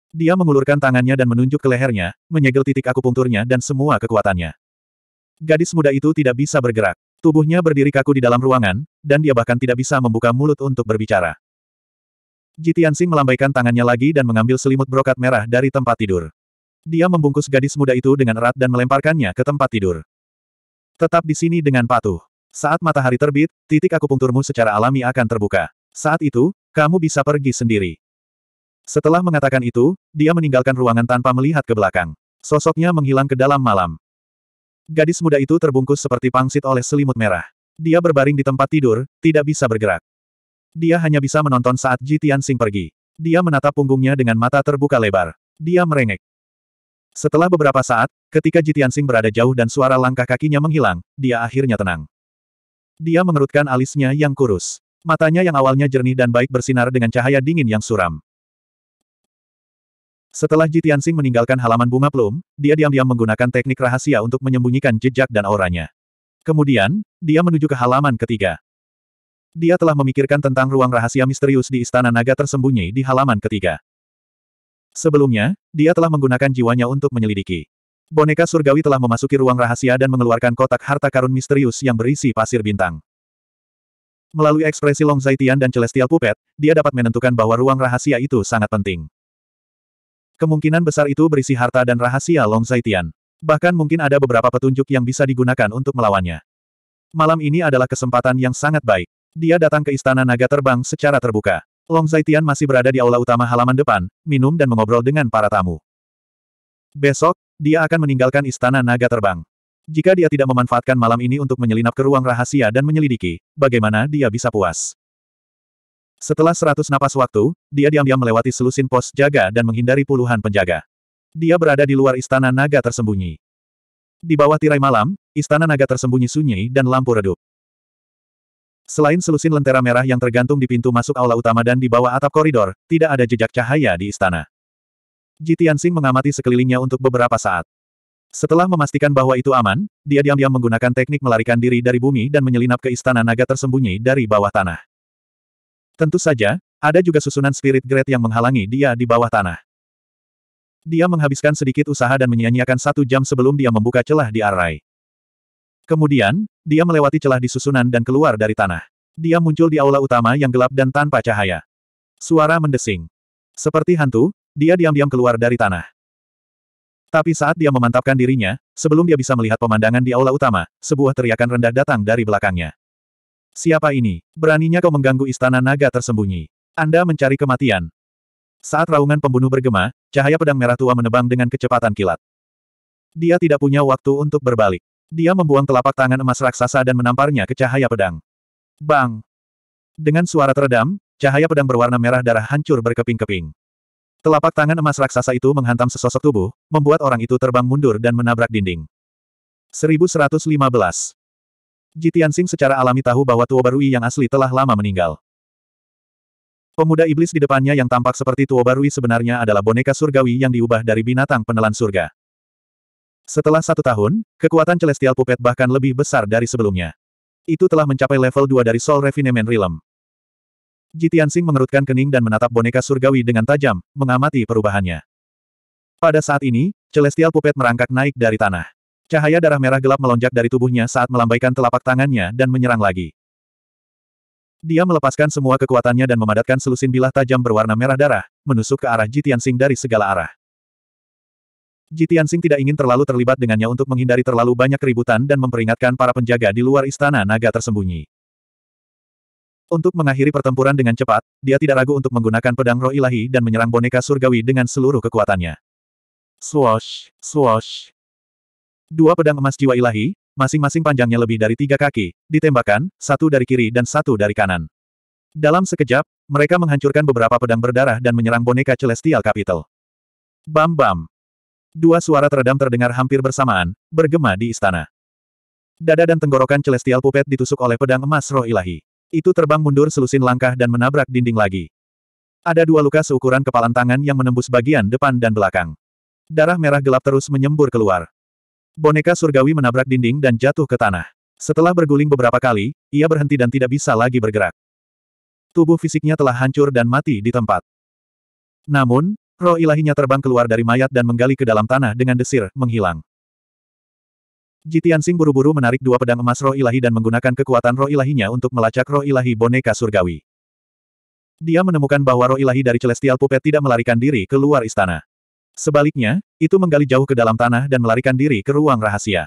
Dia mengulurkan tangannya dan menunjuk ke lehernya, menyegel titik akupunkturnya dan semua kekuatannya. Gadis muda itu tidak bisa bergerak. Tubuhnya berdiri kaku di dalam ruangan, dan dia bahkan tidak bisa membuka mulut untuk berbicara. Jitiansing melambaikan tangannya lagi dan mengambil selimut brokat merah dari tempat tidur. Dia membungkus gadis muda itu dengan erat dan melemparkannya ke tempat tidur. Tetap di sini dengan patuh. Saat matahari terbit, titik akupunkturmu secara alami akan terbuka. Saat itu, kamu bisa pergi sendiri. Setelah mengatakan itu, dia meninggalkan ruangan tanpa melihat ke belakang. Sosoknya menghilang ke dalam malam. Gadis muda itu terbungkus seperti pangsit oleh selimut merah. Dia berbaring di tempat tidur, tidak bisa bergerak. Dia hanya bisa menonton saat Ji Tianxing pergi. Dia menatap punggungnya dengan mata terbuka lebar. Dia merengek. Setelah beberapa saat, ketika Ji Tianxing berada jauh dan suara langkah kakinya menghilang, dia akhirnya tenang. Dia mengerutkan alisnya yang kurus. Matanya yang awalnya jernih dan baik bersinar dengan cahaya dingin yang suram. Setelah Ji Tianxing meninggalkan halaman bunga plum, dia diam-diam menggunakan teknik rahasia untuk menyembunyikan jejak dan auranya. Kemudian, dia menuju ke halaman ketiga. Dia telah memikirkan tentang ruang rahasia misterius di Istana Naga tersembunyi di halaman ketiga. Sebelumnya, dia telah menggunakan jiwanya untuk menyelidiki. Boneka surgawi telah memasuki ruang rahasia dan mengeluarkan kotak harta karun misterius yang berisi pasir bintang. Melalui ekspresi Long Zaitian dan Celestial Puppet, dia dapat menentukan bahwa ruang rahasia itu sangat penting. Kemungkinan besar itu berisi harta dan rahasia Long Zaitian. Bahkan mungkin ada beberapa petunjuk yang bisa digunakan untuk melawannya. Malam ini adalah kesempatan yang sangat baik. Dia datang ke Istana Naga Terbang secara terbuka. Long Zaitian masih berada di aula utama halaman depan, minum dan mengobrol dengan para tamu. Besok, dia akan meninggalkan Istana Naga Terbang. Jika dia tidak memanfaatkan malam ini untuk menyelinap ke ruang rahasia dan menyelidiki, bagaimana dia bisa puas? Setelah seratus napas waktu, dia diam-diam melewati selusin pos jaga dan menghindari puluhan penjaga. Dia berada di luar istana naga tersembunyi. Di bawah tirai malam, istana naga tersembunyi sunyi dan lampu redup. Selain selusin lentera merah yang tergantung di pintu masuk aula utama dan di bawah atap koridor, tidak ada jejak cahaya di istana. Ji Tianxing mengamati sekelilingnya untuk beberapa saat. Setelah memastikan bahwa itu aman, dia diam-diam menggunakan teknik melarikan diri dari bumi dan menyelinap ke istana naga tersembunyi dari bawah tanah. Tentu saja, ada juga susunan spirit grade yang menghalangi dia di bawah tanah. Dia menghabiskan sedikit usaha dan menyia-nyiakan satu jam sebelum dia membuka celah di arai. Kemudian, dia melewati celah di susunan dan keluar dari tanah. Dia muncul di aula utama yang gelap dan tanpa cahaya. Suara mendesing. Seperti hantu, dia diam-diam keluar dari tanah. Tapi saat dia memantapkan dirinya, sebelum dia bisa melihat pemandangan di aula utama, sebuah teriakan rendah datang dari belakangnya. Siapa ini? Beraninya kau mengganggu istana naga tersembunyi. Anda mencari kematian. Saat raungan pembunuh bergema, cahaya pedang merah tua menebang dengan kecepatan kilat. Dia tidak punya waktu untuk berbalik. Dia membuang telapak tangan emas raksasa dan menamparnya ke cahaya pedang. Bang! Dengan suara teredam, cahaya pedang berwarna merah darah hancur berkeping-keping. Telapak tangan emas raksasa itu menghantam sesosok tubuh, membuat orang itu terbang mundur dan menabrak dinding. 1115 Ji Tianxing secara alami tahu bahwa Tuo Barui yang asli telah lama meninggal. Pemuda iblis di depannya yang tampak seperti Tuo Barui sebenarnya adalah boneka surgawi yang diubah dari binatang penelan surga. Setelah satu tahun, kekuatan Celestial Puppet bahkan lebih besar dari sebelumnya. Itu telah mencapai level 2 dari Soul Refinement Realm. Jitiansing mengerutkan kening dan menatap boneka surgawi dengan tajam, mengamati perubahannya. Pada saat ini, Celestial Puppet merangkak naik dari tanah. Cahaya darah merah gelap melonjak dari tubuhnya saat melambaikan telapak tangannya dan menyerang lagi. Dia melepaskan semua kekuatannya dan memadatkan selusin bilah tajam berwarna merah darah, menusuk ke arah Jitian Sing dari segala arah. Jitian Sing tidak ingin terlalu terlibat dengannya untuk menghindari terlalu banyak keributan dan memperingatkan para penjaga di luar istana naga tersembunyi. Untuk mengakhiri pertempuran dengan cepat, dia tidak ragu untuk menggunakan pedang roh ilahi dan menyerang boneka surgawi dengan seluruh kekuatannya. Swosh, swosh. Dua pedang emas jiwa ilahi, masing-masing panjangnya lebih dari tiga kaki, ditembakkan, satu dari kiri dan satu dari kanan. Dalam sekejap, mereka menghancurkan beberapa pedang berdarah dan menyerang boneka Celestial Capital. Bam-bam. Dua suara teredam terdengar hampir bersamaan, bergema di istana. Dada dan tenggorokan Celestial Puppet ditusuk oleh pedang emas roh ilahi. Itu terbang mundur selusin langkah dan menabrak dinding lagi. Ada dua luka seukuran kepalan tangan yang menembus bagian depan dan belakang. Darah merah gelap terus menyembur keluar. Boneka surgawi menabrak dinding dan jatuh ke tanah. Setelah berguling beberapa kali, ia berhenti dan tidak bisa lagi bergerak. Tubuh fisiknya telah hancur dan mati di tempat. Namun, roh ilahinya terbang keluar dari mayat dan menggali ke dalam tanah dengan desir, menghilang. Jitiansing buru-buru menarik dua pedang emas roh ilahi dan menggunakan kekuatan roh ilahinya untuk melacak roh ilahi boneka surgawi. Dia menemukan bahwa roh ilahi dari Celestial Puppet tidak melarikan diri keluar istana. Sebaliknya, itu menggali jauh ke dalam tanah dan melarikan diri ke ruang rahasia.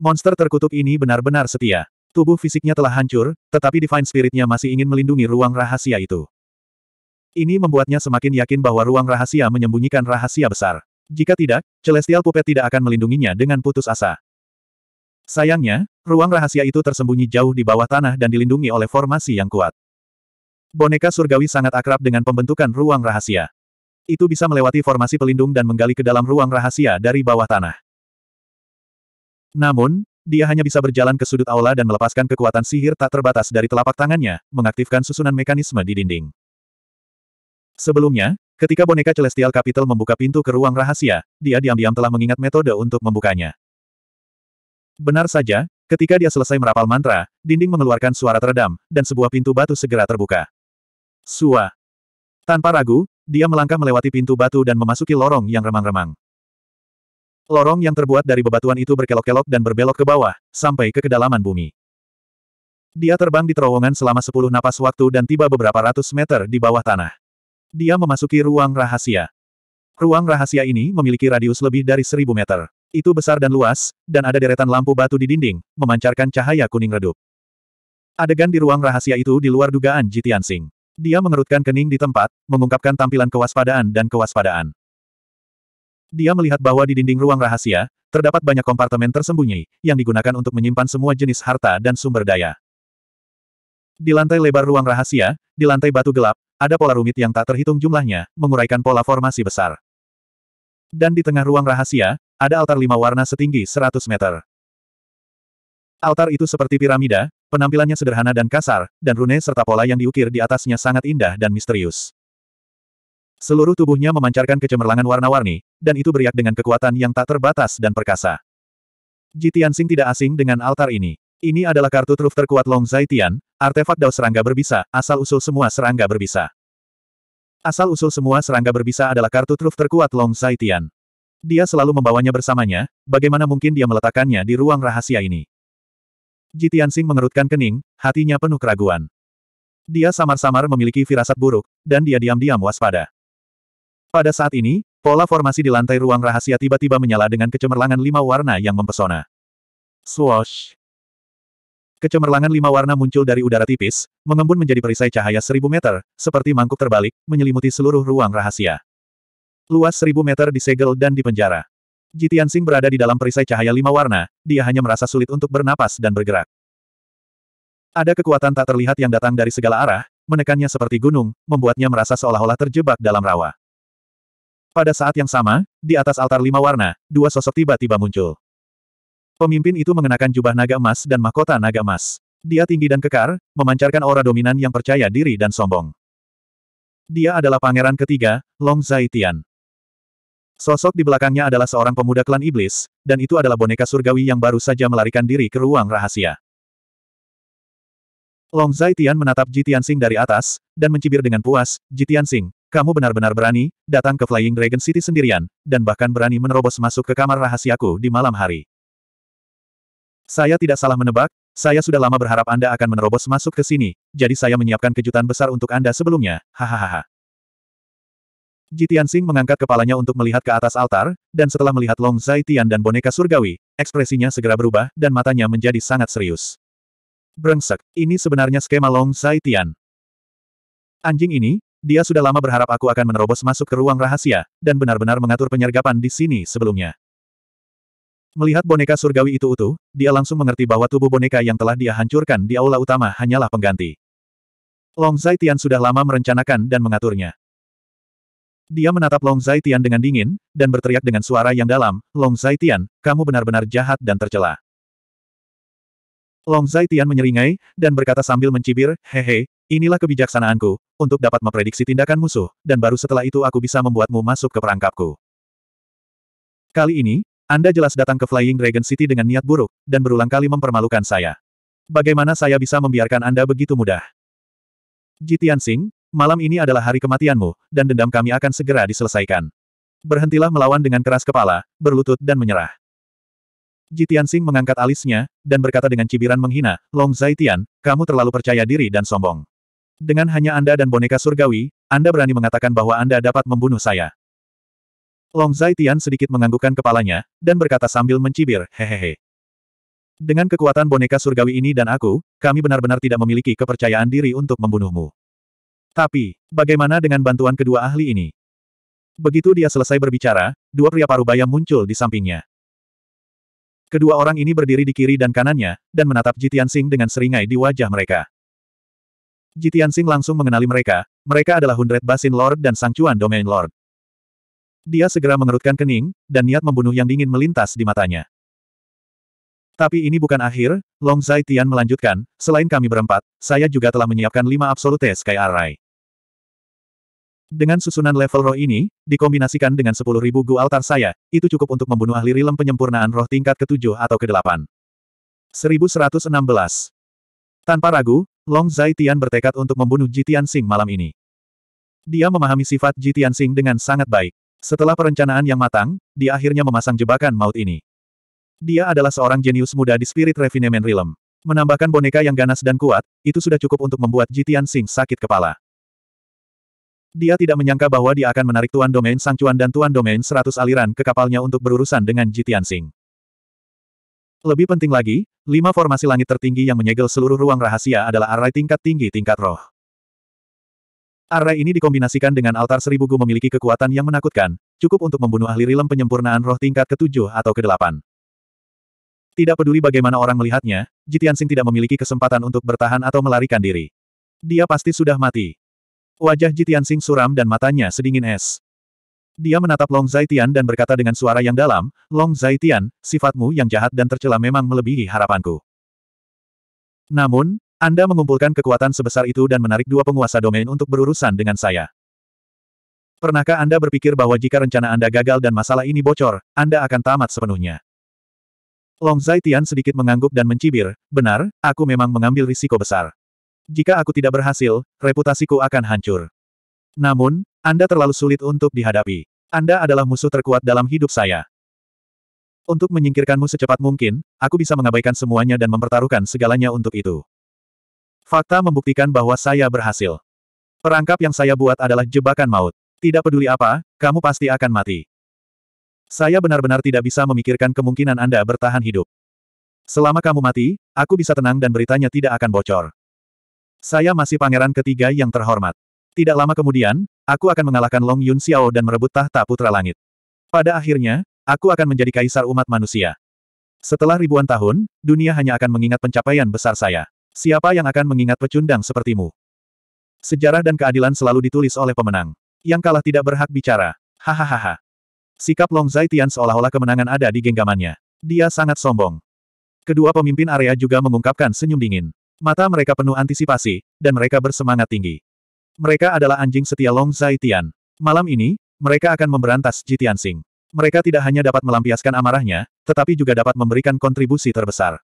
Monster terkutuk ini benar-benar setia. Tubuh fisiknya telah hancur, tetapi Divine Spiritnya masih ingin melindungi ruang rahasia itu. Ini membuatnya semakin yakin bahwa ruang rahasia menyembunyikan rahasia besar. Jika tidak, Celestial Puppet tidak akan melindunginya dengan putus asa. Sayangnya, ruang rahasia itu tersembunyi jauh di bawah tanah dan dilindungi oleh formasi yang kuat. Boneka surgawi sangat akrab dengan pembentukan ruang rahasia. Itu bisa melewati formasi pelindung dan menggali ke dalam ruang rahasia dari bawah tanah. Namun, dia hanya bisa berjalan ke sudut aula dan melepaskan kekuatan sihir tak terbatas dari telapak tangannya, mengaktifkan susunan mekanisme di dinding. Sebelumnya, ketika boneka Celestial Capital membuka pintu ke ruang rahasia, dia diam-diam telah mengingat metode untuk membukanya. Benar saja, ketika dia selesai merapal mantra, dinding mengeluarkan suara teredam, dan sebuah pintu batu segera terbuka. Sua. Tanpa ragu, dia melangkah melewati pintu batu dan memasuki lorong yang remang-remang. Lorong yang terbuat dari bebatuan itu berkelok-kelok dan berbelok ke bawah, sampai ke kedalaman bumi. Dia terbang di terowongan selama sepuluh napas waktu dan tiba beberapa ratus meter di bawah tanah. Dia memasuki ruang rahasia. Ruang rahasia ini memiliki radius lebih dari seribu meter. Itu besar dan luas, dan ada deretan lampu batu di dinding, memancarkan cahaya kuning redup. Adegan di ruang rahasia itu di luar dugaan Jitian Sing. Dia mengerutkan kening di tempat, mengungkapkan tampilan kewaspadaan dan kewaspadaan. Dia melihat bahwa di dinding ruang rahasia, terdapat banyak kompartemen tersembunyi, yang digunakan untuk menyimpan semua jenis harta dan sumber daya. Di lantai lebar ruang rahasia, di lantai batu gelap, ada pola rumit yang tak terhitung jumlahnya, menguraikan pola formasi besar. Dan di tengah ruang rahasia, ada altar lima warna setinggi 100 meter. Altar itu seperti piramida, Penampilannya sederhana dan kasar, dan rune serta pola yang diukir di atasnya sangat indah dan misterius. Seluruh tubuhnya memancarkan kecemerlangan warna-warni, dan itu beriak dengan kekuatan yang tak terbatas dan perkasa. Jitiansing tidak asing dengan altar ini. Ini adalah kartu truf terkuat Long Zaitian, artefak dao serangga berbisa, asal-usul semua serangga berbisa. Asal-usul semua serangga berbisa adalah kartu truf terkuat Long Zaitian. Dia selalu membawanya bersamanya, bagaimana mungkin dia meletakkannya di ruang rahasia ini. Jitiansing mengerutkan kening, hatinya penuh keraguan. Dia samar-samar memiliki firasat buruk, dan dia diam-diam waspada. Pada saat ini, pola formasi di lantai ruang rahasia tiba-tiba menyala dengan kecemerlangan lima warna yang mempesona. Swoosh! Kecemerlangan lima warna muncul dari udara tipis, mengembun menjadi perisai cahaya seribu meter, seperti mangkuk terbalik, menyelimuti seluruh ruang rahasia. Luas seribu meter disegel dan dipenjara. Jitian Sing berada di dalam perisai cahaya lima warna, dia hanya merasa sulit untuk bernapas dan bergerak. Ada kekuatan tak terlihat yang datang dari segala arah, menekannya seperti gunung, membuatnya merasa seolah-olah terjebak dalam rawa. Pada saat yang sama, di atas altar lima warna, dua sosok tiba-tiba muncul. Pemimpin itu mengenakan jubah naga emas dan mahkota naga emas. Dia tinggi dan kekar, memancarkan aura dominan yang percaya diri dan sombong. Dia adalah pangeran ketiga, Long Zaitian. Sosok di belakangnya adalah seorang pemuda klan iblis, dan itu adalah boneka surgawi yang baru saja melarikan diri ke ruang rahasia. Long Zai Tian menatap Ji Sing dari atas, dan mencibir dengan puas, Ji Sing, kamu benar-benar berani, datang ke Flying Dragon City sendirian, dan bahkan berani menerobos masuk ke kamar rahasiaku di malam hari. Saya tidak salah menebak, saya sudah lama berharap Anda akan menerobos masuk ke sini, jadi saya menyiapkan kejutan besar untuk Anda sebelumnya, hahaha. Jitian Sing mengangkat kepalanya untuk melihat ke atas altar, dan setelah melihat Long Zaitian dan boneka surgawi, ekspresinya segera berubah dan matanya menjadi sangat serius. Brengsek, ini sebenarnya skema Long Zaitian. Anjing ini, dia sudah lama berharap aku akan menerobos masuk ke ruang rahasia, dan benar-benar mengatur penyergapan di sini sebelumnya. Melihat boneka surgawi itu utuh, dia langsung mengerti bahwa tubuh boneka yang telah dia hancurkan di aula utama hanyalah pengganti. Long Zaitian sudah lama merencanakan dan mengaturnya. Dia menatap Long Zaitian dengan dingin, dan berteriak dengan suara yang dalam, Long Zaitian, kamu benar-benar jahat dan tercela. Long Zaitian menyeringai, dan berkata sambil mencibir, hehe, inilah kebijaksanaanku, untuk dapat memprediksi tindakan musuh, dan baru setelah itu aku bisa membuatmu masuk ke perangkapku. Kali ini, Anda jelas datang ke Flying Dragon City dengan niat buruk, dan berulang kali mempermalukan saya. Bagaimana saya bisa membiarkan Anda begitu mudah? Jitian Singh? malam ini adalah hari kematianmu, dan dendam kami akan segera diselesaikan. Berhentilah melawan dengan keras kepala, berlutut dan menyerah. Jitian Tianxing mengangkat alisnya, dan berkata dengan cibiran menghina, Long Tian, kamu terlalu percaya diri dan sombong. Dengan hanya Anda dan boneka surgawi, Anda berani mengatakan bahwa Anda dapat membunuh saya. Long Tian sedikit menganggukkan kepalanya, dan berkata sambil mencibir, hehehe. Dengan kekuatan boneka surgawi ini dan aku, kami benar-benar tidak memiliki kepercayaan diri untuk membunuhmu. Tapi, bagaimana dengan bantuan kedua ahli ini? Begitu dia selesai berbicara, dua pria Parubaya muncul di sampingnya. Kedua orang ini berdiri di kiri dan kanannya, dan menatap Jitian Sing dengan seringai di wajah mereka. Jitian Sing langsung mengenali mereka, mereka adalah Hundred Basin Lord dan Sang Cuan Domain Lord. Dia segera mengerutkan kening, dan niat membunuh yang dingin melintas di matanya. Tapi ini bukan akhir, Long Zai Tian melanjutkan, selain kami berempat, saya juga telah menyiapkan lima absolute Sky Array. Dengan susunan level roh ini, dikombinasikan dengan 10.000 gu altar saya, itu cukup untuk membunuh ahli rilem penyempurnaan roh tingkat ke-7 atau ke-8. 1116. Tanpa ragu, Long Zai Tian bertekad untuk membunuh Jitian Sing malam ini. Dia memahami sifat Jitian Sing dengan sangat baik. Setelah perencanaan yang matang, dia akhirnya memasang jebakan maut ini. Dia adalah seorang jenius muda di Spirit Refinement Realm. Menambahkan boneka yang ganas dan kuat, itu sudah cukup untuk membuat Jitian Sing sakit kepala. Dia tidak menyangka bahwa dia akan menarik Tuan Domain Sang Cuan dan Tuan Domain Seratus aliran ke kapalnya untuk berurusan dengan Jitian Sing. Lebih penting lagi, lima formasi langit tertinggi yang menyegel seluruh ruang rahasia adalah array tingkat tinggi tingkat roh. Array ini dikombinasikan dengan altar seribu gu memiliki kekuatan yang menakutkan, cukup untuk membunuh ahli rilem penyempurnaan roh tingkat ketujuh atau kedelapan. Tidak peduli bagaimana orang melihatnya, Jitian Sing tidak memiliki kesempatan untuk bertahan atau melarikan diri. Dia pasti sudah mati. Wajah Jitian sing suram dan matanya sedingin es. Dia menatap Long Zaitian dan berkata dengan suara yang dalam, Long Zaitian, sifatmu yang jahat dan tercela memang melebihi harapanku. Namun, Anda mengumpulkan kekuatan sebesar itu dan menarik dua penguasa domain untuk berurusan dengan saya. Pernahkah Anda berpikir bahwa jika rencana Anda gagal dan masalah ini bocor, Anda akan tamat sepenuhnya? Long Zaitian sedikit mengangguk dan mencibir, benar, aku memang mengambil risiko besar. Jika aku tidak berhasil, reputasiku akan hancur. Namun, Anda terlalu sulit untuk dihadapi. Anda adalah musuh terkuat dalam hidup saya. Untuk menyingkirkanmu secepat mungkin, aku bisa mengabaikan semuanya dan mempertaruhkan segalanya untuk itu. Fakta membuktikan bahwa saya berhasil. Perangkap yang saya buat adalah jebakan maut. Tidak peduli apa, kamu pasti akan mati. Saya benar-benar tidak bisa memikirkan kemungkinan Anda bertahan hidup. Selama kamu mati, aku bisa tenang dan beritanya tidak akan bocor. Saya masih pangeran ketiga yang terhormat. Tidak lama kemudian, aku akan mengalahkan Long Yun Xiao dan merebut tahta Putra Langit. Pada akhirnya, aku akan menjadi kaisar umat manusia. Setelah ribuan tahun, dunia hanya akan mengingat pencapaian besar saya. Siapa yang akan mengingat pecundang sepertimu? Sejarah dan keadilan selalu ditulis oleh pemenang. Yang kalah tidak berhak bicara. Hahaha. Sikap Long Zaitian seolah-olah kemenangan ada di genggamannya. Dia sangat sombong. Kedua pemimpin area juga mengungkapkan senyum dingin. Mata mereka penuh antisipasi, dan mereka bersemangat tinggi. Mereka adalah anjing setia Long Zaitian. Malam ini, mereka akan memberantas Jitian Sing. Mereka tidak hanya dapat melampiaskan amarahnya, tetapi juga dapat memberikan kontribusi terbesar.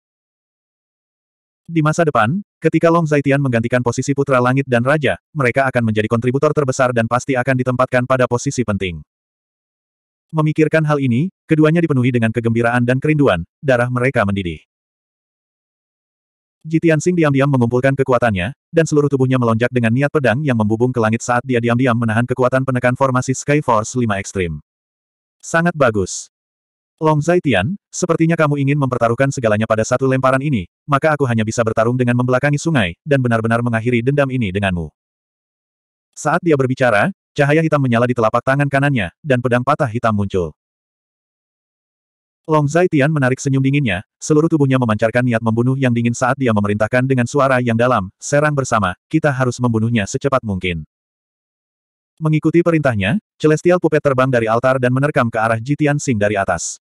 Di masa depan, ketika Long Zaitian menggantikan posisi putra langit dan raja, mereka akan menjadi kontributor terbesar dan pasti akan ditempatkan pada posisi penting. Memikirkan hal ini, keduanya dipenuhi dengan kegembiraan dan kerinduan, darah mereka mendidih. Jitian Sing diam-diam mengumpulkan kekuatannya, dan seluruh tubuhnya melonjak dengan niat pedang yang membubung ke langit saat dia diam-diam menahan kekuatan penekan formasi Sky Force 5 Ekstrim. Sangat bagus. Long Zaitian, sepertinya kamu ingin mempertaruhkan segalanya pada satu lemparan ini, maka aku hanya bisa bertarung dengan membelakangi sungai, dan benar-benar mengakhiri dendam ini denganmu. Saat dia berbicara, cahaya hitam menyala di telapak tangan kanannya, dan pedang patah hitam muncul. Long Zai Tian menarik senyum dinginnya, seluruh tubuhnya memancarkan niat membunuh yang dingin saat dia memerintahkan dengan suara yang dalam, serang bersama, kita harus membunuhnya secepat mungkin. Mengikuti perintahnya, Celestial Puppet terbang dari altar dan menerkam ke arah Jitian Sing dari atas.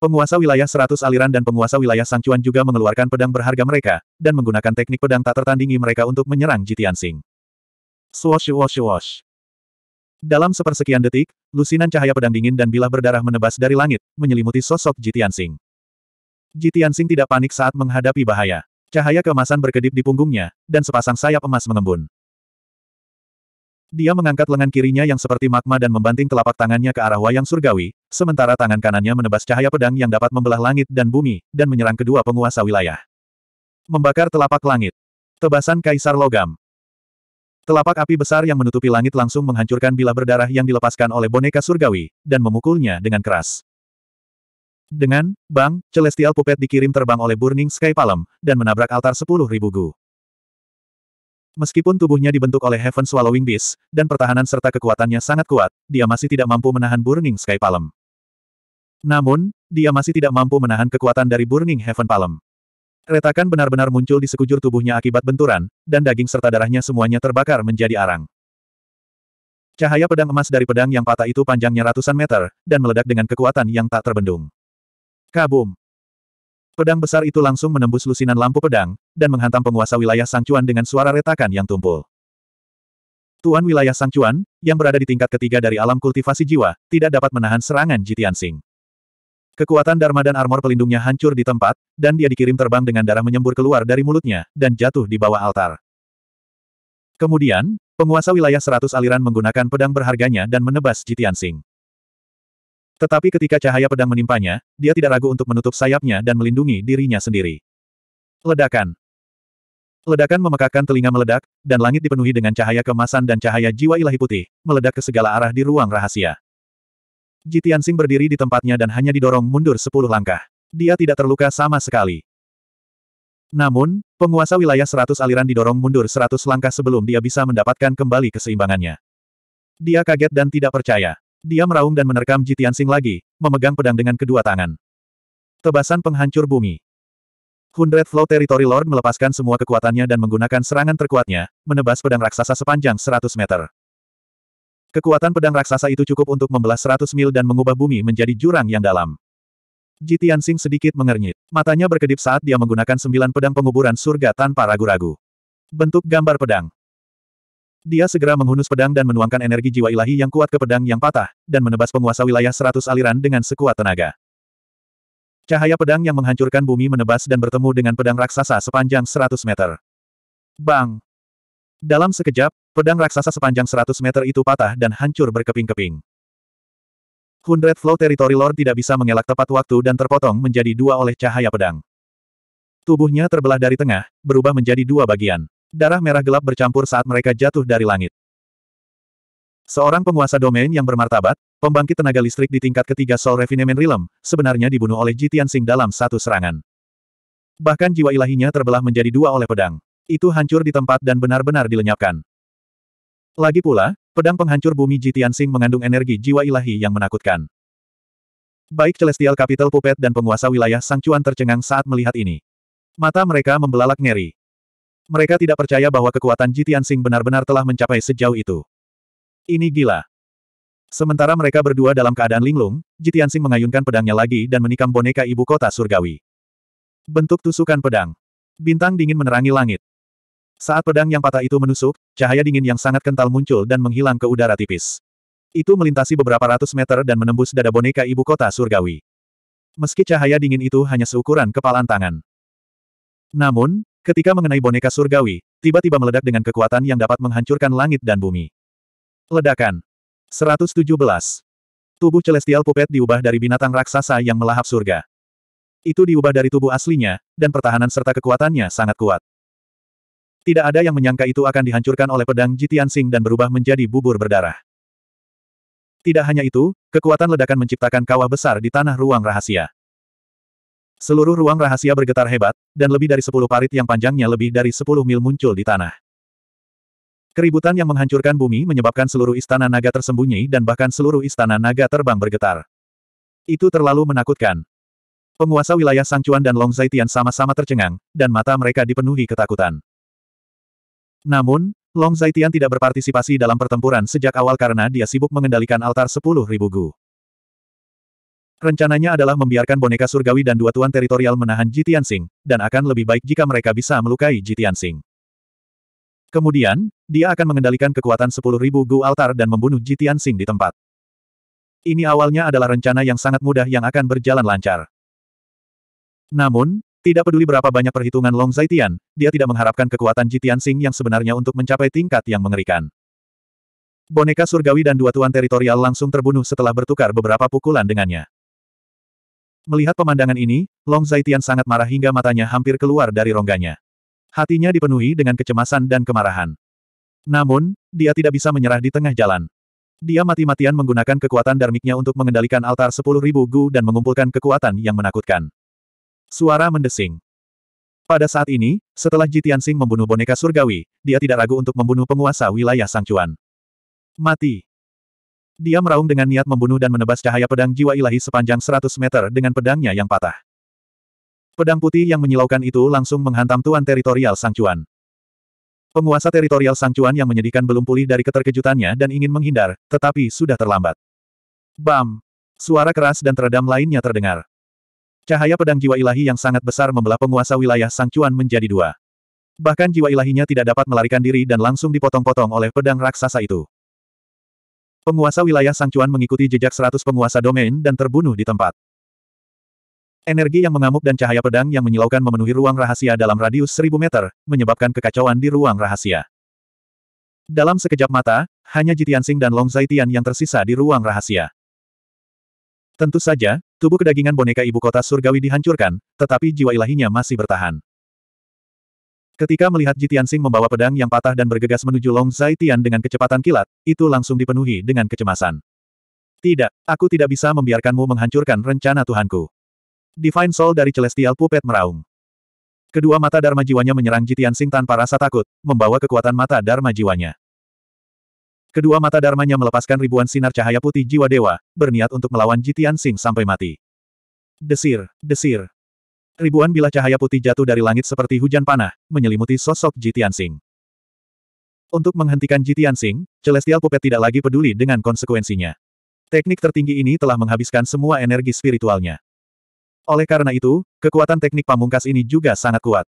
Penguasa wilayah seratus aliran dan penguasa wilayah Sangcuan juga mengeluarkan pedang berharga mereka, dan menggunakan teknik pedang tak tertandingi mereka untuk menyerang Jitian Sing. Swash wash wash. Dalam sepersekian detik, lusinan cahaya pedang dingin dan bilah berdarah menebas dari langit, menyelimuti sosok Jitian Sing. Jitian Sing tidak panik saat menghadapi bahaya. Cahaya kemasan berkedip di punggungnya, dan sepasang sayap emas mengembun. Dia mengangkat lengan kirinya yang seperti magma dan membanting telapak tangannya ke arah wayang surgawi, sementara tangan kanannya menebas cahaya pedang yang dapat membelah langit dan bumi, dan menyerang kedua penguasa wilayah. Membakar telapak langit. Tebasan Kaisar Logam. Telapak api besar yang menutupi langit langsung menghancurkan bilah berdarah yang dilepaskan oleh boneka surgawi, dan memukulnya dengan keras. Dengan, bang, Celestial Puppet dikirim terbang oleh Burning Sky Palem dan menabrak altar sepuluh ribu gu. Meskipun tubuhnya dibentuk oleh Heaven Swallowing Beast, dan pertahanan serta kekuatannya sangat kuat, dia masih tidak mampu menahan Burning Sky Palem. Namun, dia masih tidak mampu menahan kekuatan dari Burning Heaven Palem. Retakan benar-benar muncul di sekujur tubuhnya akibat benturan, dan daging serta darahnya semuanya terbakar menjadi arang. Cahaya pedang emas dari pedang yang patah itu panjangnya ratusan meter, dan meledak dengan kekuatan yang tak terbendung. Kabum! Pedang besar itu langsung menembus lusinan lampu pedang, dan menghantam penguasa wilayah Sangcuan dengan suara retakan yang tumpul. Tuan wilayah Sangcuan, yang berada di tingkat ketiga dari alam kultivasi jiwa, tidak dapat menahan serangan Jitian Sing. Kekuatan Dharma dan armor pelindungnya hancur di tempat, dan dia dikirim terbang dengan darah menyembur keluar dari mulutnya, dan jatuh di bawah altar. Kemudian, penguasa wilayah seratus aliran menggunakan pedang berharganya dan menebas Jitian Sing. Tetapi ketika cahaya pedang menimpanya, dia tidak ragu untuk menutup sayapnya dan melindungi dirinya sendiri. Ledakan Ledakan memekakan telinga meledak, dan langit dipenuhi dengan cahaya kemasan dan cahaya jiwa ilahi putih, meledak ke segala arah di ruang rahasia. Ji Tianxing berdiri di tempatnya dan hanya didorong mundur sepuluh langkah. Dia tidak terluka sama sekali. Namun, penguasa wilayah seratus aliran didorong mundur seratus langkah sebelum dia bisa mendapatkan kembali keseimbangannya. Dia kaget dan tidak percaya. Dia meraung dan menerkam Ji Tianxing lagi, memegang pedang dengan kedua tangan. Tebasan penghancur bumi. Hundred Flow Territory Lord melepaskan semua kekuatannya dan menggunakan serangan terkuatnya, menebas pedang raksasa sepanjang seratus meter. Kekuatan pedang raksasa itu cukup untuk membelah seratus mil dan mengubah bumi menjadi jurang yang dalam. Jitian Sing sedikit mengernyit. Matanya berkedip saat dia menggunakan sembilan pedang penguburan surga tanpa ragu-ragu. Bentuk gambar pedang. Dia segera menghunus pedang dan menuangkan energi jiwa ilahi yang kuat ke pedang yang patah, dan menebas penguasa wilayah seratus aliran dengan sekuat tenaga. Cahaya pedang yang menghancurkan bumi menebas dan bertemu dengan pedang raksasa sepanjang seratus meter. Bang! Dalam sekejap, Pedang raksasa sepanjang 100 meter itu patah dan hancur berkeping-keping. Hundred Flow Territory Lord tidak bisa mengelak tepat waktu dan terpotong menjadi dua oleh cahaya pedang. Tubuhnya terbelah dari tengah, berubah menjadi dua bagian. Darah merah gelap bercampur saat mereka jatuh dari langit. Seorang penguasa domain yang bermartabat, pembangkit tenaga listrik di tingkat ketiga Sol Refinement Realm, sebenarnya dibunuh oleh Jitian Singh dalam satu serangan. Bahkan jiwa ilahinya terbelah menjadi dua oleh pedang. Itu hancur di tempat dan benar-benar dilenyapkan. Lagi pula, pedang penghancur bumi Jitian Sing mengandung energi jiwa ilahi yang menakutkan. Baik Celestial Capital Puppet dan penguasa wilayah Sang Cuan tercengang saat melihat ini. Mata mereka membelalak ngeri. Mereka tidak percaya bahwa kekuatan Jitian Sing benar-benar telah mencapai sejauh itu. Ini gila. Sementara mereka berdua dalam keadaan linglung, Jitian Sing mengayunkan pedangnya lagi dan menikam boneka ibu kota surgawi. Bentuk tusukan pedang. Bintang dingin menerangi langit. Saat pedang yang patah itu menusuk, cahaya dingin yang sangat kental muncul dan menghilang ke udara tipis. Itu melintasi beberapa ratus meter dan menembus dada boneka ibu kota surgawi. Meski cahaya dingin itu hanya seukuran kepalan tangan. Namun, ketika mengenai boneka surgawi, tiba-tiba meledak dengan kekuatan yang dapat menghancurkan langit dan bumi. Ledakan. 117. Tubuh Celestial Puppet diubah dari binatang raksasa yang melahap surga. Itu diubah dari tubuh aslinya, dan pertahanan serta kekuatannya sangat kuat. Tidak ada yang menyangka itu akan dihancurkan oleh pedang Jitian Sing dan berubah menjadi bubur berdarah. Tidak hanya itu, kekuatan ledakan menciptakan kawah besar di tanah ruang rahasia. Seluruh ruang rahasia bergetar hebat, dan lebih dari sepuluh parit yang panjangnya lebih dari sepuluh mil muncul di tanah. Keributan yang menghancurkan bumi menyebabkan seluruh istana naga tersembunyi dan bahkan seluruh istana naga terbang bergetar. Itu terlalu menakutkan. Penguasa wilayah Sangchuan dan Long Zaitian sama-sama tercengang, dan mata mereka dipenuhi ketakutan. Namun, Long Zaitian tidak berpartisipasi dalam pertempuran sejak awal karena dia sibuk mengendalikan altar sepuluh ribu gu. Rencananya adalah membiarkan boneka surgawi dan dua tuan teritorial menahan Jitian Sing, dan akan lebih baik jika mereka bisa melukai Jitian Sing. Kemudian, dia akan mengendalikan kekuatan 10.000 Gu Altar dan membunuh Jitian Sing di tempat. Ini awalnya adalah rencana yang sangat mudah yang akan berjalan lancar. Namun, tidak peduli berapa banyak perhitungan Long Zaitian, dia tidak mengharapkan kekuatan Jitian Sing yang sebenarnya untuk mencapai tingkat yang mengerikan. Boneka surgawi dan dua tuan teritorial langsung terbunuh setelah bertukar beberapa pukulan dengannya. Melihat pemandangan ini, Long Zaitian sangat marah hingga matanya hampir keluar dari rongganya. Hatinya dipenuhi dengan kecemasan dan kemarahan. Namun, dia tidak bisa menyerah di tengah jalan. Dia mati-matian menggunakan kekuatan darmiknya untuk mengendalikan altar 10.000 gu dan mengumpulkan kekuatan yang menakutkan. Suara mendesing. Pada saat ini, setelah Jitian Sing membunuh boneka surgawi, dia tidak ragu untuk membunuh penguasa wilayah Sang Cuan. Mati. Dia meraung dengan niat membunuh dan menebas cahaya pedang jiwa ilahi sepanjang 100 meter dengan pedangnya yang patah. Pedang putih yang menyilaukan itu langsung menghantam tuan teritorial Sang Cuan. Penguasa teritorial Sang Cuan yang menyedihkan belum pulih dari keterkejutannya dan ingin menghindar, tetapi sudah terlambat. Bam! Suara keras dan teredam lainnya terdengar. Cahaya pedang jiwa ilahi yang sangat besar membelah penguasa wilayah Sang Cuan menjadi dua. Bahkan jiwa ilahinya tidak dapat melarikan diri dan langsung dipotong-potong oleh pedang raksasa itu. Penguasa wilayah Sang Cuan mengikuti jejak seratus penguasa domain dan terbunuh di tempat. Energi yang mengamuk dan cahaya pedang yang menyilaukan memenuhi ruang rahasia dalam radius seribu meter, menyebabkan kekacauan di ruang rahasia. Dalam sekejap mata, hanya Jitian Sing dan Long Zaitian yang tersisa di ruang rahasia. Tentu saja, tubuh kedagingan boneka ibu kota surgawi dihancurkan, tetapi jiwa ilahinya masih bertahan. Ketika melihat Jitian Sing membawa pedang yang patah dan bergegas menuju Long Zaitian dengan kecepatan kilat, itu langsung dipenuhi dengan kecemasan. Tidak, aku tidak bisa membiarkanmu menghancurkan rencana Tuhanku. Divine Soul dari Celestial Puppet meraung. Kedua mata Dharma jiwanya menyerang Jitian Sing tanpa rasa takut, membawa kekuatan mata Dharma jiwanya. Kedua mata dharmanya melepaskan ribuan sinar cahaya putih jiwa dewa, berniat untuk melawan Jitian Sing sampai mati. Desir, desir. Ribuan bilah cahaya putih jatuh dari langit seperti hujan panah, menyelimuti sosok Jitian Sing. Untuk menghentikan Jitian Sing, Celestial Puppet tidak lagi peduli dengan konsekuensinya. Teknik tertinggi ini telah menghabiskan semua energi spiritualnya. Oleh karena itu, kekuatan teknik pamungkas ini juga sangat kuat.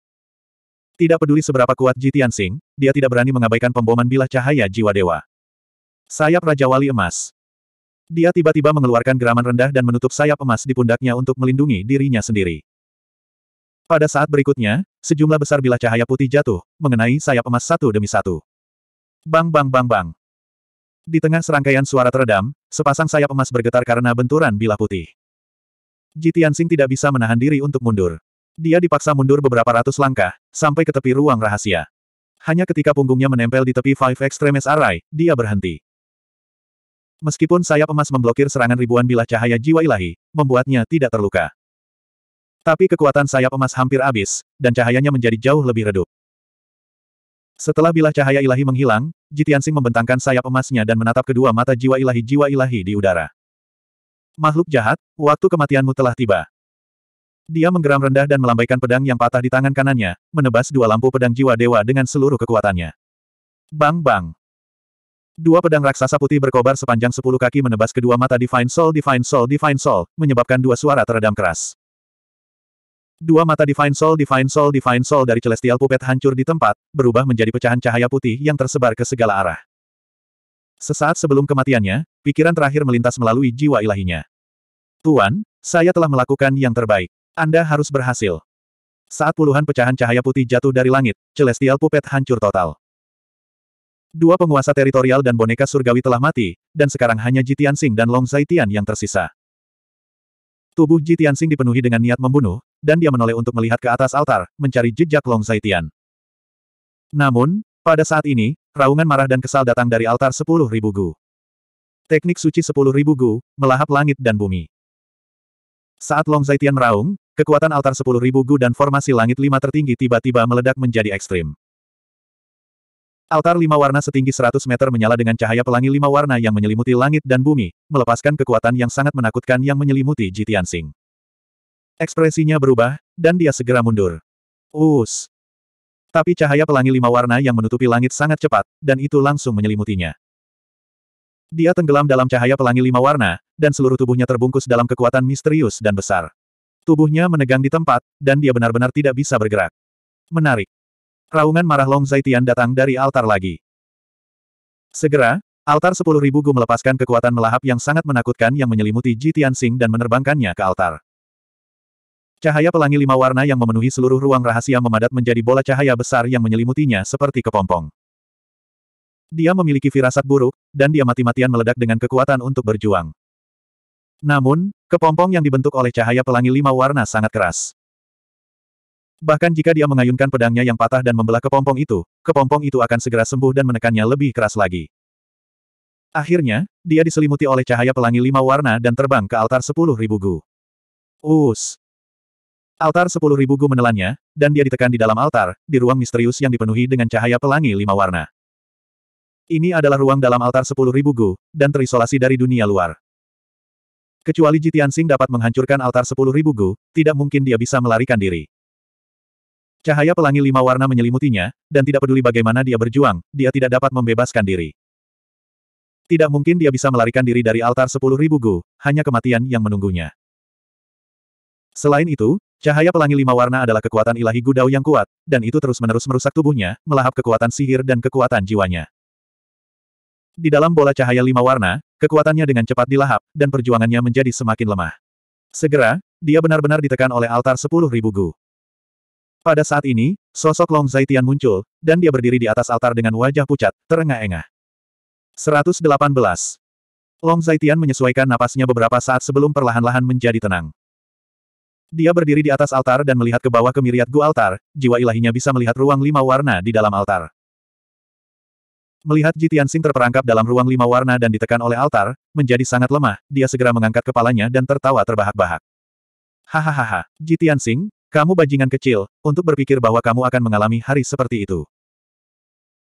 Tidak peduli seberapa kuat Jitian Sing, dia tidak berani mengabaikan pemboman bilah cahaya jiwa dewa. Sayap Raja Wali Emas. Dia tiba-tiba mengeluarkan geraman rendah dan menutup sayap emas di pundaknya untuk melindungi dirinya sendiri. Pada saat berikutnya, sejumlah besar bilah cahaya putih jatuh, mengenai sayap emas satu demi satu. Bang bang bang bang. Di tengah serangkaian suara teredam, sepasang sayap emas bergetar karena benturan bilah putih. Jitian Sing tidak bisa menahan diri untuk mundur. Dia dipaksa mundur beberapa ratus langkah, sampai ke tepi ruang rahasia. Hanya ketika punggungnya menempel di tepi Five Extremes Array, dia berhenti. Meskipun sayap emas memblokir serangan ribuan bilah cahaya jiwa ilahi, membuatnya tidak terluka. Tapi kekuatan sayap emas hampir habis, dan cahayanya menjadi jauh lebih redup. Setelah bilah cahaya ilahi menghilang, Jitiansing membentangkan sayap emasnya dan menatap kedua mata jiwa ilahi-jiwa ilahi di udara. Makhluk jahat, waktu kematianmu telah tiba. Dia menggeram rendah dan melambaikan pedang yang patah di tangan kanannya, menebas dua lampu pedang jiwa dewa dengan seluruh kekuatannya. Bang-bang! Dua pedang raksasa putih berkobar sepanjang sepuluh kaki menebas kedua mata Divine Soul Divine Soul Divine Soul, menyebabkan dua suara teredam keras. Dua mata Divine Soul Divine Soul Divine Soul dari Celestial Puppet hancur di tempat, berubah menjadi pecahan cahaya putih yang tersebar ke segala arah. Sesaat sebelum kematiannya, pikiran terakhir melintas melalui jiwa ilahinya. Tuan, saya telah melakukan yang terbaik. Anda harus berhasil. Saat puluhan pecahan cahaya putih jatuh dari langit, Celestial Puppet hancur total. Dua penguasa teritorial dan boneka surgawi telah mati, dan sekarang hanya Ji Tianxing dan Long Zaitian yang tersisa. Tubuh Ji Tianxing dipenuhi dengan niat membunuh, dan dia menoleh untuk melihat ke atas altar, mencari jejak Long Zaitian. Namun, pada saat ini, raungan marah dan kesal datang dari altar sepuluh ribu gu. Teknik suci sepuluh ribu gu, melahap langit dan bumi. Saat Long Zaitian meraung, kekuatan altar sepuluh ribu gu dan formasi langit lima tertinggi tiba-tiba meledak menjadi ekstrim. Altar lima warna setinggi 100 meter menyala dengan cahaya pelangi lima warna yang menyelimuti langit dan bumi, melepaskan kekuatan yang sangat menakutkan yang menyelimuti Jitian Sing. Ekspresinya berubah, dan dia segera mundur. Us. Tapi cahaya pelangi lima warna yang menutupi langit sangat cepat, dan itu langsung menyelimutinya. Dia tenggelam dalam cahaya pelangi lima warna, dan seluruh tubuhnya terbungkus dalam kekuatan misterius dan besar. Tubuhnya menegang di tempat, dan dia benar-benar tidak bisa bergerak. Menarik. Raungan marah Long Zaitian datang dari altar lagi. Segera, altar sepuluh ribu Gu melepaskan kekuatan melahap yang sangat menakutkan yang menyelimuti Ji Tianxing dan menerbangkannya ke altar. Cahaya pelangi lima warna yang memenuhi seluruh ruang rahasia memadat menjadi bola cahaya besar yang menyelimutinya seperti kepompong. Dia memiliki firasat buruk, dan dia mati-matian meledak dengan kekuatan untuk berjuang. Namun, kepompong yang dibentuk oleh cahaya pelangi lima warna sangat keras. Bahkan jika dia mengayunkan pedangnya yang patah dan membelah kepompong itu, kepompong itu akan segera sembuh dan menekannya lebih keras lagi. Akhirnya, dia diselimuti oleh cahaya pelangi lima warna dan terbang ke altar sepuluh ribu gu. Us. Altar sepuluh ribu gu menelannya, dan dia ditekan di dalam altar, di ruang misterius yang dipenuhi dengan cahaya pelangi lima warna. Ini adalah ruang dalam altar sepuluh ribu gu, dan terisolasi dari dunia luar. Kecuali Jitian Sing dapat menghancurkan altar sepuluh ribu gu, tidak mungkin dia bisa melarikan diri. Cahaya pelangi lima warna menyelimutinya, dan tidak peduli bagaimana dia berjuang, dia tidak dapat membebaskan diri. Tidak mungkin dia bisa melarikan diri dari altar sepuluh ribu gu, hanya kematian yang menunggunya. Selain itu, cahaya pelangi lima warna adalah kekuatan ilahi gudau yang kuat, dan itu terus-menerus merusak tubuhnya, melahap kekuatan sihir dan kekuatan jiwanya. Di dalam bola cahaya lima warna, kekuatannya dengan cepat dilahap, dan perjuangannya menjadi semakin lemah. Segera, dia benar-benar ditekan oleh altar sepuluh ribu gu. Pada saat ini, sosok Long Zaitian muncul, dan dia berdiri di atas altar dengan wajah pucat, terengah-engah. 118. Long Zaitian menyesuaikan napasnya beberapa saat sebelum perlahan-lahan menjadi tenang. Dia berdiri di atas altar dan melihat ke bawah ke miriat gua altar, jiwa ilahinya bisa melihat ruang lima warna di dalam altar. Melihat Jitian Sing terperangkap dalam ruang lima warna dan ditekan oleh altar, menjadi sangat lemah, dia segera mengangkat kepalanya dan tertawa terbahak-bahak. Hahaha, Jitian Sing, kamu bajingan kecil, untuk berpikir bahwa kamu akan mengalami hari seperti itu.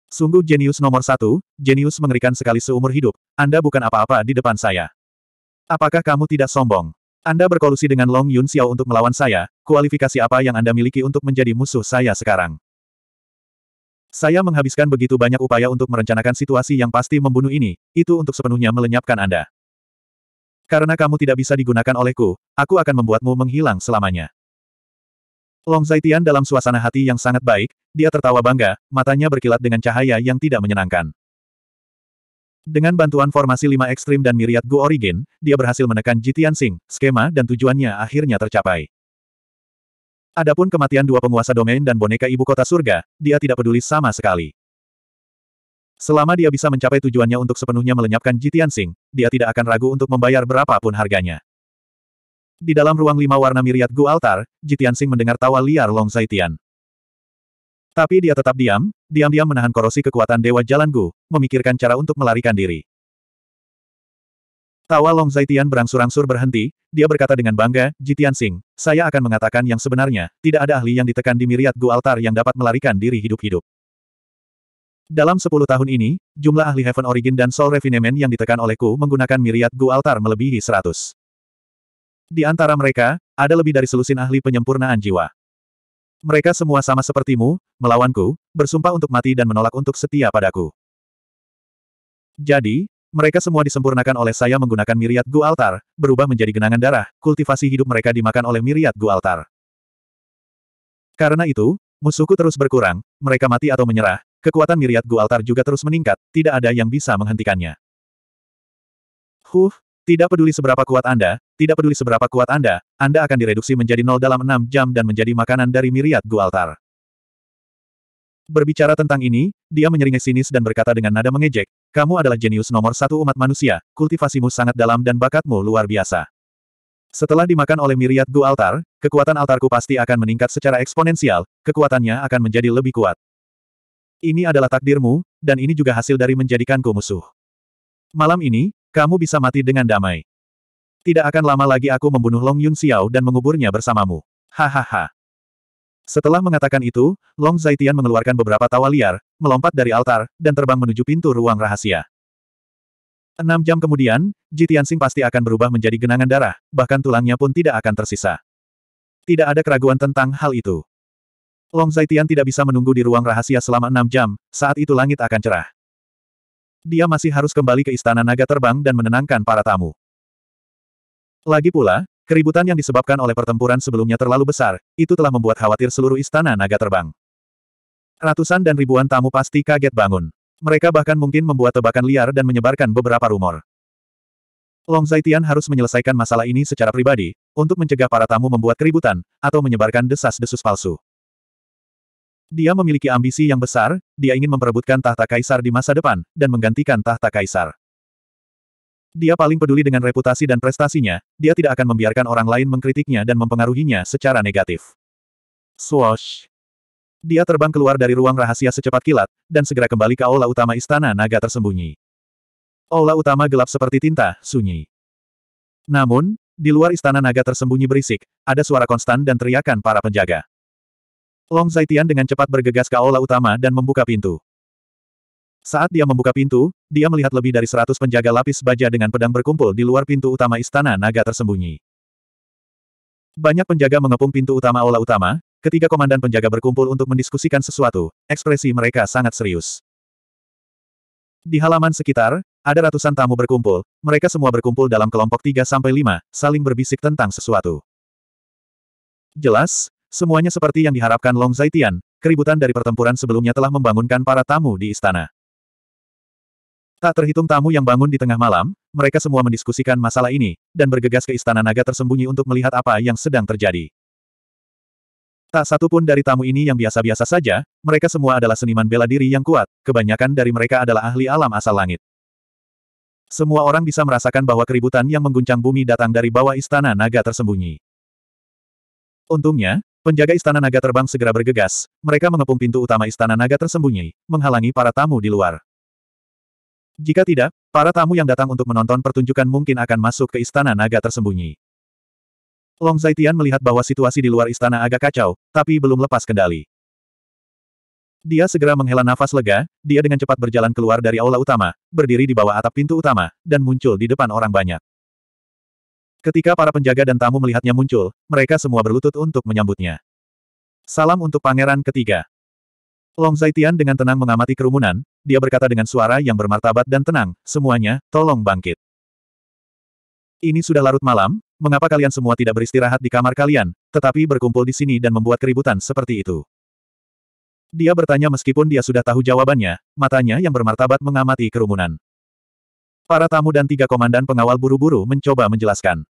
Sungguh jenius nomor satu, jenius mengerikan sekali seumur hidup, Anda bukan apa-apa di depan saya. Apakah kamu tidak sombong? Anda berkolusi dengan Long Yun Xiao untuk melawan saya, kualifikasi apa yang Anda miliki untuk menjadi musuh saya sekarang? Saya menghabiskan begitu banyak upaya untuk merencanakan situasi yang pasti membunuh ini, itu untuk sepenuhnya melenyapkan Anda. Karena kamu tidak bisa digunakan olehku, aku akan membuatmu menghilang selamanya. Long Zaitian dalam suasana hati yang sangat baik, dia tertawa bangga, matanya berkilat dengan cahaya yang tidak menyenangkan. Dengan bantuan formasi lima ekstrim dan miriat Gu Origin, dia berhasil menekan Jitian Sing, skema dan tujuannya akhirnya tercapai. Adapun kematian dua penguasa domain dan boneka ibu kota surga, dia tidak peduli sama sekali. Selama dia bisa mencapai tujuannya untuk sepenuhnya melenyapkan Jitian Sing, dia tidak akan ragu untuk membayar berapapun harganya. Di dalam ruang lima warna miriat Gu Altar, Jitiansing mendengar tawa liar Long Zaitian. Tapi dia tetap diam, diam-diam menahan korosi kekuatan Dewa Jalan Gu, memikirkan cara untuk melarikan diri. Tawa Long Zaitian berangsur-angsur berhenti, dia berkata dengan bangga, Jitian Sing, saya akan mengatakan yang sebenarnya, tidak ada ahli yang ditekan di miriat Gu Altar yang dapat melarikan diri hidup-hidup. Dalam sepuluh tahun ini, jumlah ahli Heaven Origin dan Soul Refinement yang ditekan olehku menggunakan miriat Gu Altar melebihi 100. Di antara mereka, ada lebih dari selusin ahli penyempurnaan jiwa. Mereka semua sama sepertimu, melawanku, bersumpah untuk mati dan menolak untuk setia padaku. Jadi, mereka semua disempurnakan oleh saya menggunakan miriat gu altar, berubah menjadi genangan darah, kultivasi hidup mereka dimakan oleh miriat gu altar. Karena itu, musuhku terus berkurang, mereka mati atau menyerah, kekuatan miriat gu altar juga terus meningkat, tidak ada yang bisa menghentikannya. Huh, tidak peduli seberapa kuat Anda, tidak peduli seberapa kuat Anda, Anda akan direduksi menjadi nol dalam enam jam dan menjadi makanan dari miriat Altar. Berbicara tentang ini, dia menyeringai sinis dan berkata dengan nada mengejek, kamu adalah jenius nomor satu umat manusia, kultivasimu sangat dalam dan bakatmu luar biasa. Setelah dimakan oleh miriat Gu Altar, kekuatan altarku pasti akan meningkat secara eksponensial, kekuatannya akan menjadi lebih kuat. Ini adalah takdirmu, dan ini juga hasil dari menjadikanku musuh. Malam ini, kamu bisa mati dengan damai. Tidak akan lama lagi aku membunuh Long Yun Xiao dan menguburnya bersamamu. Hahaha. Setelah mengatakan itu, Long Zaitian mengeluarkan beberapa tawa liar, melompat dari altar, dan terbang menuju pintu ruang rahasia. Enam jam kemudian, Jitian Sing pasti akan berubah menjadi genangan darah, bahkan tulangnya pun tidak akan tersisa. Tidak ada keraguan tentang hal itu. Long Zaitian tidak bisa menunggu di ruang rahasia selama enam jam, saat itu langit akan cerah. Dia masih harus kembali ke Istana Naga Terbang dan menenangkan para tamu. Lagi pula, keributan yang disebabkan oleh pertempuran sebelumnya terlalu besar, itu telah membuat khawatir seluruh Istana Naga Terbang. Ratusan dan ribuan tamu pasti kaget bangun. Mereka bahkan mungkin membuat tebakan liar dan menyebarkan beberapa rumor. Long Zaitian harus menyelesaikan masalah ini secara pribadi, untuk mencegah para tamu membuat keributan, atau menyebarkan desas-desus palsu. Dia memiliki ambisi yang besar, dia ingin memperebutkan tahta kaisar di masa depan, dan menggantikan tahta kaisar. Dia paling peduli dengan reputasi dan prestasinya, dia tidak akan membiarkan orang lain mengkritiknya dan mempengaruhinya secara negatif. Swoosh! Dia terbang keluar dari ruang rahasia secepat kilat, dan segera kembali ke aula utama istana naga tersembunyi. Aula utama gelap seperti tinta, sunyi. Namun, di luar istana naga tersembunyi berisik, ada suara konstan dan teriakan para penjaga. Long Zaitian dengan cepat bergegas ke aula utama dan membuka pintu. Saat dia membuka pintu, dia melihat lebih dari seratus penjaga lapis baja dengan pedang berkumpul di luar pintu utama istana naga tersembunyi. Banyak penjaga mengepung pintu utama aula utama, ketiga komandan penjaga berkumpul untuk mendiskusikan sesuatu, ekspresi mereka sangat serius. Di halaman sekitar, ada ratusan tamu berkumpul, mereka semua berkumpul dalam kelompok 3 5, saling berbisik tentang sesuatu. Jelas, Semuanya seperti yang diharapkan Long Zaitian, keributan dari pertempuran sebelumnya telah membangunkan para tamu di istana. Tak terhitung tamu yang bangun di tengah malam, mereka semua mendiskusikan masalah ini, dan bergegas ke istana naga tersembunyi untuk melihat apa yang sedang terjadi. Tak satu pun dari tamu ini yang biasa-biasa saja, mereka semua adalah seniman bela diri yang kuat, kebanyakan dari mereka adalah ahli alam asal langit. Semua orang bisa merasakan bahwa keributan yang mengguncang bumi datang dari bawah istana naga tersembunyi. Untungnya, penjaga istana naga terbang segera bergegas, mereka mengepung pintu utama istana naga tersembunyi, menghalangi para tamu di luar. Jika tidak, para tamu yang datang untuk menonton pertunjukan mungkin akan masuk ke istana naga tersembunyi. Long Zaitian melihat bahwa situasi di luar istana agak kacau, tapi belum lepas kendali. Dia segera menghela nafas lega, dia dengan cepat berjalan keluar dari aula utama, berdiri di bawah atap pintu utama, dan muncul di depan orang banyak. Ketika para penjaga dan tamu melihatnya muncul, mereka semua berlutut untuk menyambutnya. Salam untuk pangeran ketiga. Long Zaitian dengan tenang mengamati kerumunan, dia berkata dengan suara yang bermartabat dan tenang, semuanya, tolong bangkit. Ini sudah larut malam, mengapa kalian semua tidak beristirahat di kamar kalian, tetapi berkumpul di sini dan membuat keributan seperti itu? Dia bertanya meskipun dia sudah tahu jawabannya, matanya yang bermartabat mengamati kerumunan. Para tamu dan tiga komandan pengawal buru-buru mencoba menjelaskan.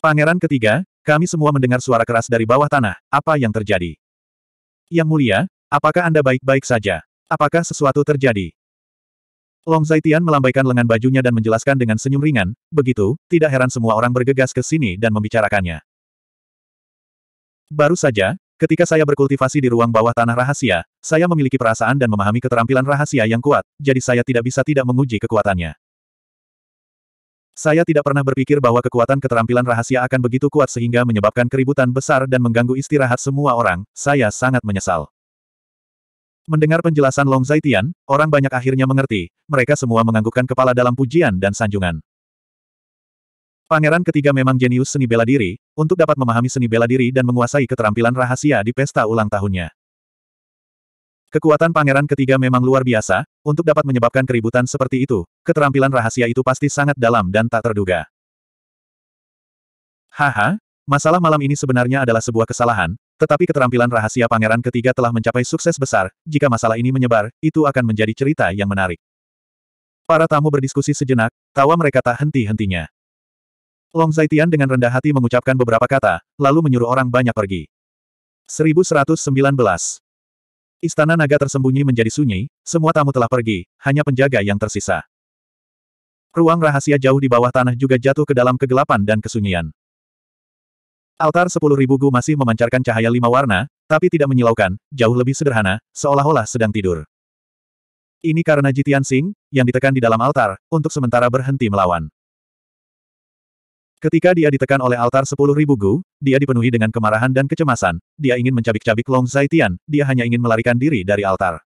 Pangeran ketiga, kami semua mendengar suara keras dari bawah tanah. Apa yang terjadi? Yang mulia, apakah Anda baik-baik saja? Apakah sesuatu terjadi? Long Zaitian melambaikan lengan bajunya dan menjelaskan dengan senyum ringan, begitu, tidak heran semua orang bergegas ke sini dan membicarakannya. Baru saja, ketika saya berkultivasi di ruang bawah tanah rahasia, saya memiliki perasaan dan memahami keterampilan rahasia yang kuat, jadi saya tidak bisa tidak menguji kekuatannya. Saya tidak pernah berpikir bahwa kekuatan keterampilan rahasia akan begitu kuat sehingga menyebabkan keributan besar dan mengganggu istirahat semua orang, saya sangat menyesal. Mendengar penjelasan Long Zaitian, orang banyak akhirnya mengerti, mereka semua menganggukkan kepala dalam pujian dan sanjungan. Pangeran ketiga memang jenius seni bela diri, untuk dapat memahami seni bela diri dan menguasai keterampilan rahasia di pesta ulang tahunnya. Kekuatan pangeran ketiga memang luar biasa, untuk dapat menyebabkan keributan seperti itu, keterampilan rahasia itu pasti sangat dalam dan tak terduga. Haha, masalah malam ini sebenarnya adalah sebuah kesalahan, tetapi keterampilan rahasia pangeran ketiga telah mencapai sukses besar, jika masalah ini menyebar, itu akan menjadi cerita yang menarik. Para tamu berdiskusi sejenak, tawa mereka tak henti-hentinya. Long Zaitian dengan rendah hati mengucapkan beberapa kata, lalu menyuruh orang banyak pergi. 1119 Istana naga tersembunyi menjadi sunyi, semua tamu telah pergi, hanya penjaga yang tersisa. Ruang rahasia jauh di bawah tanah juga jatuh ke dalam kegelapan dan kesunyian. Altar sepuluh ribu gu masih memancarkan cahaya lima warna, tapi tidak menyilaukan, jauh lebih sederhana, seolah-olah sedang tidur. Ini karena Jitian Sing, yang ditekan di dalam altar, untuk sementara berhenti melawan. Ketika dia ditekan oleh altar sepuluh ribu gu, dia dipenuhi dengan kemarahan dan kecemasan, dia ingin mencabik-cabik Long Zaitian, dia hanya ingin melarikan diri dari altar.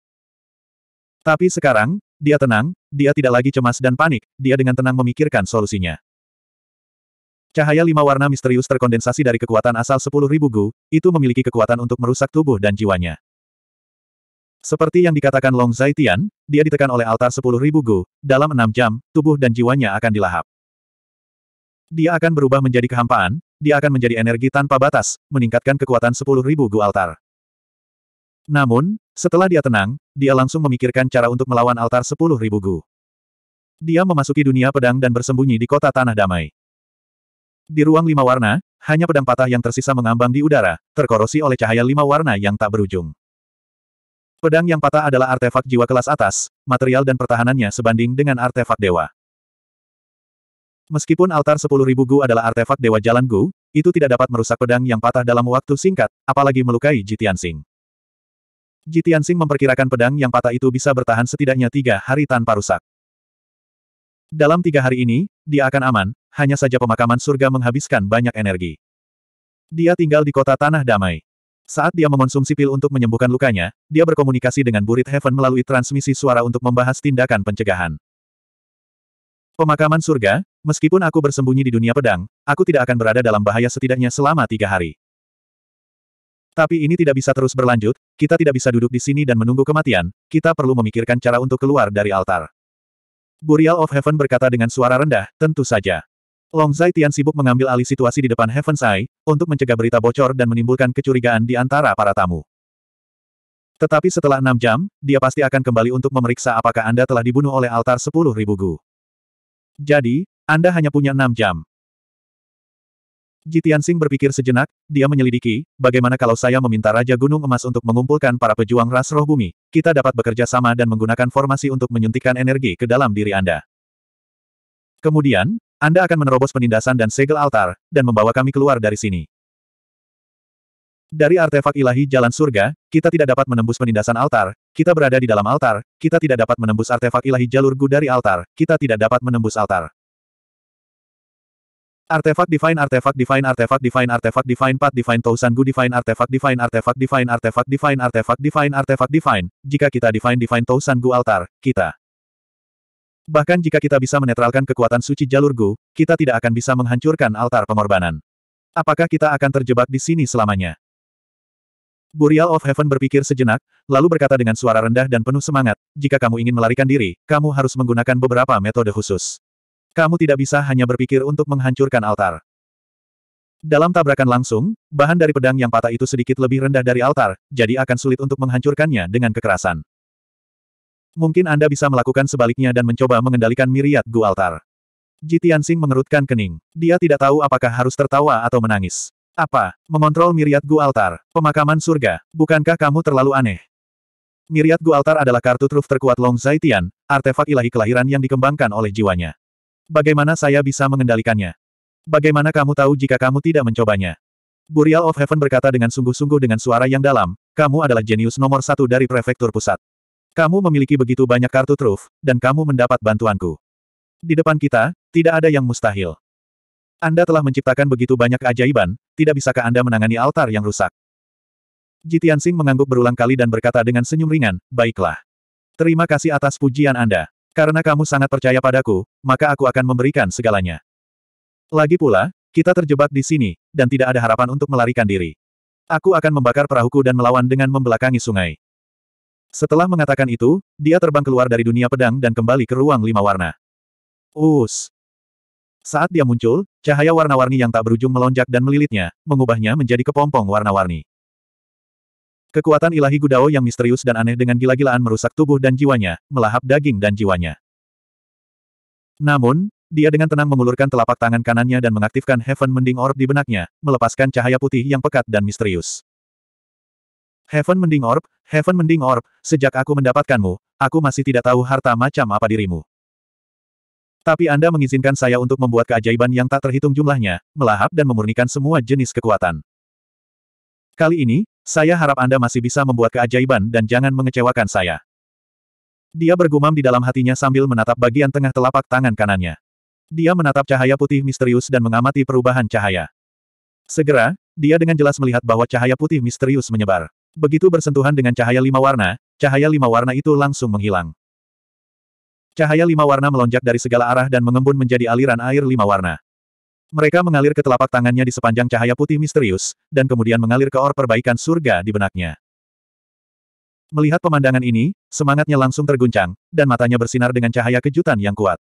Tapi sekarang, dia tenang, dia tidak lagi cemas dan panik, dia dengan tenang memikirkan solusinya. Cahaya lima warna misterius terkondensasi dari kekuatan asal sepuluh ribu gu, itu memiliki kekuatan untuk merusak tubuh dan jiwanya. Seperti yang dikatakan Long Zaitian, dia ditekan oleh altar sepuluh ribu gu, dalam enam jam, tubuh dan jiwanya akan dilahap. Dia akan berubah menjadi kehampaan, dia akan menjadi energi tanpa batas, meningkatkan kekuatan 10.000 Gu Altar. Namun, setelah dia tenang, dia langsung memikirkan cara untuk melawan altar 10.000 Gu. Dia memasuki dunia pedang dan bersembunyi di kota Tanah Damai. Di ruang lima warna, hanya pedang patah yang tersisa mengambang di udara, terkorosi oleh cahaya lima warna yang tak berujung. Pedang yang patah adalah artefak jiwa kelas atas, material dan pertahanannya sebanding dengan artefak dewa. Meskipun altar 10.000 Gu adalah artefak Dewa Jalan Gu, itu tidak dapat merusak pedang yang patah dalam waktu singkat, apalagi melukai Jitian Sing. Jitian Sing memperkirakan pedang yang patah itu bisa bertahan setidaknya tiga hari tanpa rusak. Dalam tiga hari ini, dia akan aman, hanya saja pemakaman surga menghabiskan banyak energi. Dia tinggal di kota Tanah Damai. Saat dia mengonsumsi pil untuk menyembuhkan lukanya, dia berkomunikasi dengan Burit Heaven melalui transmisi suara untuk membahas tindakan pencegahan. Pemakaman surga, meskipun aku bersembunyi di dunia pedang, aku tidak akan berada dalam bahaya setidaknya selama tiga hari. Tapi ini tidak bisa terus berlanjut, kita tidak bisa duduk di sini dan menunggu kematian, kita perlu memikirkan cara untuk keluar dari altar. Burial of Heaven berkata dengan suara rendah, tentu saja. Long Zai Tian sibuk mengambil alih situasi di depan Heaven Eye, untuk mencegah berita bocor dan menimbulkan kecurigaan di antara para tamu. Tetapi setelah enam jam, dia pasti akan kembali untuk memeriksa apakah Anda telah dibunuh oleh altar sepuluh ribu gu. Jadi, Anda hanya punya enam jam. Jitian Singh berpikir sejenak, dia menyelidiki, bagaimana kalau saya meminta Raja Gunung Emas untuk mengumpulkan para pejuang ras roh bumi, kita dapat bekerja sama dan menggunakan formasi untuk menyuntikkan energi ke dalam diri Anda. Kemudian, Anda akan menerobos penindasan dan segel altar, dan membawa kami keluar dari sini. Dari artefak ilahi jalan surga, kita tidak dapat menembus penindasan altar, kita berada di dalam altar, kita tidak dapat menembus artefak ilahi jalur gu dari altar, kita tidak dapat menembus altar. Artefak Divine Artefak Divine Artefak Divine Artefak Divine pat Divine Tousan Gu Divine Artefak Divine Artefak Divine Artefak Divine Artefak Divine Artefak Divine Jika kita Divine Divine Tousan Gu Altar, kita Bahkan jika kita bisa menetralkan kekuatan suci jalur Gu, kita tidak akan bisa menghancurkan altar pengorbanan. Apakah kita akan terjebak di sini selamanya? Burial of Heaven berpikir sejenak, lalu berkata dengan suara rendah dan penuh semangat, jika kamu ingin melarikan diri, kamu harus menggunakan beberapa metode khusus. Kamu tidak bisa hanya berpikir untuk menghancurkan altar. Dalam tabrakan langsung, bahan dari pedang yang patah itu sedikit lebih rendah dari altar, jadi akan sulit untuk menghancurkannya dengan kekerasan. Mungkin Anda bisa melakukan sebaliknya dan mencoba mengendalikan miriat Gu Altar. Jitiansing mengerutkan kening. Dia tidak tahu apakah harus tertawa atau menangis. Apa? Mengontrol Miriat Gu Altar, pemakaman surga, bukankah kamu terlalu aneh? Miriat Gu Altar adalah kartu truf terkuat Long Zaitian, artefak ilahi kelahiran yang dikembangkan oleh jiwanya. Bagaimana saya bisa mengendalikannya? Bagaimana kamu tahu jika kamu tidak mencobanya? Burial of Heaven berkata dengan sungguh-sungguh dengan suara yang dalam, kamu adalah jenius nomor satu dari prefektur pusat. Kamu memiliki begitu banyak kartu truf, dan kamu mendapat bantuanku. Di depan kita, tidak ada yang mustahil. Anda telah menciptakan begitu banyak keajaiban, tidak bisakah Anda menangani altar yang rusak? Jitian Sing mengangguk berulang kali dan berkata dengan senyum ringan, baiklah. Terima kasih atas pujian Anda. Karena kamu sangat percaya padaku, maka aku akan memberikan segalanya. Lagi pula, kita terjebak di sini, dan tidak ada harapan untuk melarikan diri. Aku akan membakar perahuku dan melawan dengan membelakangi sungai. Setelah mengatakan itu, dia terbang keluar dari dunia pedang dan kembali ke ruang lima warna. Us, saat dia muncul, cahaya warna-warni yang tak berujung melonjak dan melilitnya, mengubahnya menjadi kepompong warna-warni. Kekuatan ilahi Gudao yang misterius dan aneh dengan gila-gilaan merusak tubuh dan jiwanya, melahap daging dan jiwanya. Namun, dia dengan tenang mengulurkan telapak tangan kanannya dan mengaktifkan Heaven Mending Orb di benaknya, melepaskan cahaya putih yang pekat dan misterius. Heaven Mending Orb, Heaven Mending Orb, sejak aku mendapatkanmu, aku masih tidak tahu harta macam apa dirimu. Tapi Anda mengizinkan saya untuk membuat keajaiban yang tak terhitung jumlahnya, melahap dan memurnikan semua jenis kekuatan. Kali ini, saya harap Anda masih bisa membuat keajaiban dan jangan mengecewakan saya. Dia bergumam di dalam hatinya sambil menatap bagian tengah telapak tangan kanannya. Dia menatap cahaya putih misterius dan mengamati perubahan cahaya. Segera, dia dengan jelas melihat bahwa cahaya putih misterius menyebar. Begitu bersentuhan dengan cahaya lima warna, cahaya lima warna itu langsung menghilang. Cahaya lima warna melonjak dari segala arah dan mengembun menjadi aliran air lima warna. Mereka mengalir ke telapak tangannya di sepanjang cahaya putih misterius, dan kemudian mengalir ke or perbaikan surga di benaknya. Melihat pemandangan ini, semangatnya langsung terguncang, dan matanya bersinar dengan cahaya kejutan yang kuat.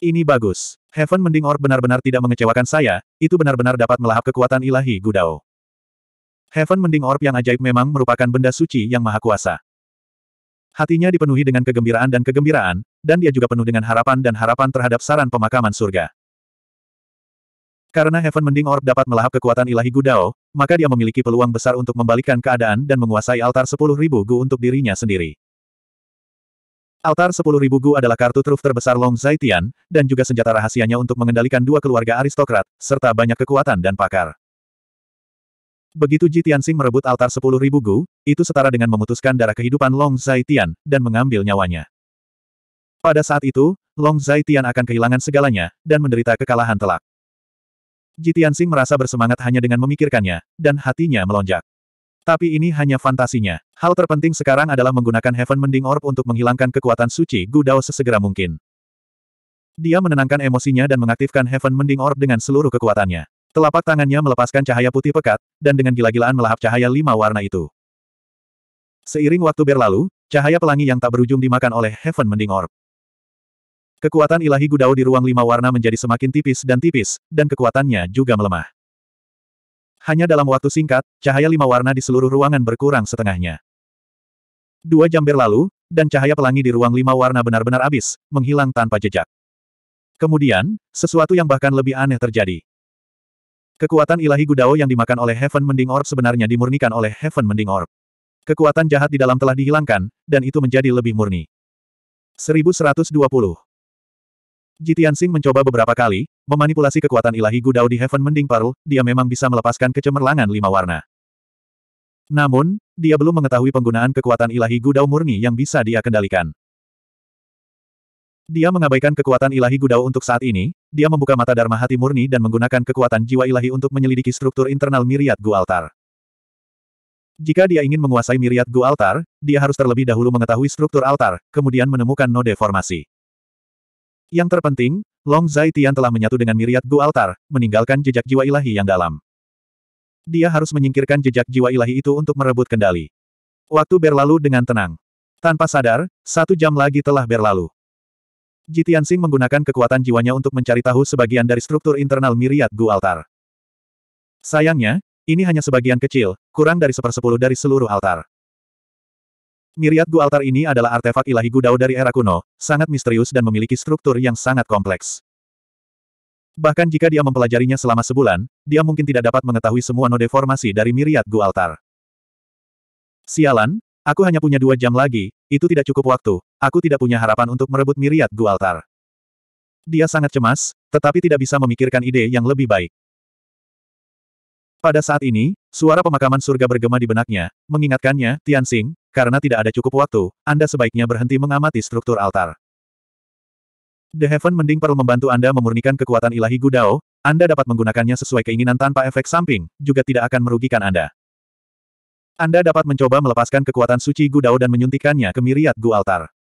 Ini bagus. Heaven Mending Orb benar-benar tidak mengecewakan saya, itu benar-benar dapat melahap kekuatan ilahi Gudao. Heaven Mending Orb yang ajaib memang merupakan benda suci yang maha kuasa. Hatinya dipenuhi dengan kegembiraan dan kegembiraan, dan dia juga penuh dengan harapan dan harapan terhadap saran pemakaman surga. Karena Heaven Mending Orb dapat melahap kekuatan ilahi Gudao, maka dia memiliki peluang besar untuk membalikkan keadaan dan menguasai altar 10.000 Gu untuk dirinya sendiri. Altar 10.000 Gu adalah kartu truf terbesar Long Zaitian, dan juga senjata rahasianya untuk mengendalikan dua keluarga aristokrat, serta banyak kekuatan dan pakar. Begitu Ji Tianxing merebut altar sepuluh ribu Gu, itu setara dengan memutuskan darah kehidupan Long Zai Tian, dan mengambil nyawanya. Pada saat itu, Long Zai Tian akan kehilangan segalanya, dan menderita kekalahan telak. Ji Tianxing merasa bersemangat hanya dengan memikirkannya, dan hatinya melonjak. Tapi ini hanya fantasinya. Hal terpenting sekarang adalah menggunakan Heaven Mending Orb untuk menghilangkan kekuatan suci Gu Dao sesegera mungkin. Dia menenangkan emosinya dan mengaktifkan Heaven Mending Orb dengan seluruh kekuatannya. Telapak tangannya melepaskan cahaya putih pekat, dan dengan gila-gilaan melahap cahaya lima warna itu. Seiring waktu berlalu, cahaya pelangi yang tak berujung dimakan oleh Heaven Mending Orb. Kekuatan ilahi Gudao di ruang lima warna menjadi semakin tipis dan tipis, dan kekuatannya juga melemah. Hanya dalam waktu singkat, cahaya lima warna di seluruh ruangan berkurang setengahnya. Dua jam berlalu, dan cahaya pelangi di ruang lima warna benar-benar habis, menghilang tanpa jejak. Kemudian, sesuatu yang bahkan lebih aneh terjadi. Kekuatan ilahi Gudao yang dimakan oleh Heaven Mending Orb sebenarnya dimurnikan oleh Heaven Mending Orb. Kekuatan jahat di dalam telah dihilangkan, dan itu menjadi lebih murni. 1120 Jitian Sing mencoba beberapa kali, memanipulasi kekuatan ilahi Gudao di Heaven Mending Pearl, dia memang bisa melepaskan kecemerlangan lima warna. Namun, dia belum mengetahui penggunaan kekuatan ilahi Gudao murni yang bisa dia kendalikan. Dia mengabaikan kekuatan ilahi Gudau untuk saat ini, dia membuka mata Dharma hati murni dan menggunakan kekuatan jiwa ilahi untuk menyelidiki struktur internal miriat Gu Altar. Jika dia ingin menguasai miriat Gu Altar, dia harus terlebih dahulu mengetahui struktur altar, kemudian menemukan node formasi. Yang terpenting, Long Zai Tian telah menyatu dengan miriat Gu Altar, meninggalkan jejak jiwa ilahi yang dalam. Dia harus menyingkirkan jejak jiwa ilahi itu untuk merebut kendali. Waktu berlalu dengan tenang. Tanpa sadar, satu jam lagi telah berlalu. Jitian Sing menggunakan kekuatan jiwanya untuk mencari tahu sebagian dari struktur internal miriat Gu Altar. Sayangnya, ini hanya sebagian kecil, kurang dari sepersepuluh dari seluruh altar. Miriat Gu Altar ini adalah artefak ilahi Gudao dari era kuno, sangat misterius dan memiliki struktur yang sangat kompleks. Bahkan jika dia mempelajarinya selama sebulan, dia mungkin tidak dapat mengetahui semua node formasi dari miriat Gu Altar. Sialan, Aku hanya punya dua jam lagi, itu tidak cukup waktu, aku tidak punya harapan untuk merebut miriat Altar. Dia sangat cemas, tetapi tidak bisa memikirkan ide yang lebih baik. Pada saat ini, suara pemakaman surga bergema di benaknya, mengingatkannya, Tian Tianxing, karena tidak ada cukup waktu, Anda sebaiknya berhenti mengamati struktur altar. The Heaven Mending perlu membantu Anda memurnikan kekuatan ilahi Gudao, Anda dapat menggunakannya sesuai keinginan tanpa efek samping, juga tidak akan merugikan Anda. Anda dapat mencoba melepaskan kekuatan suci Gudao dan menyuntikannya ke miriat Gu Altar.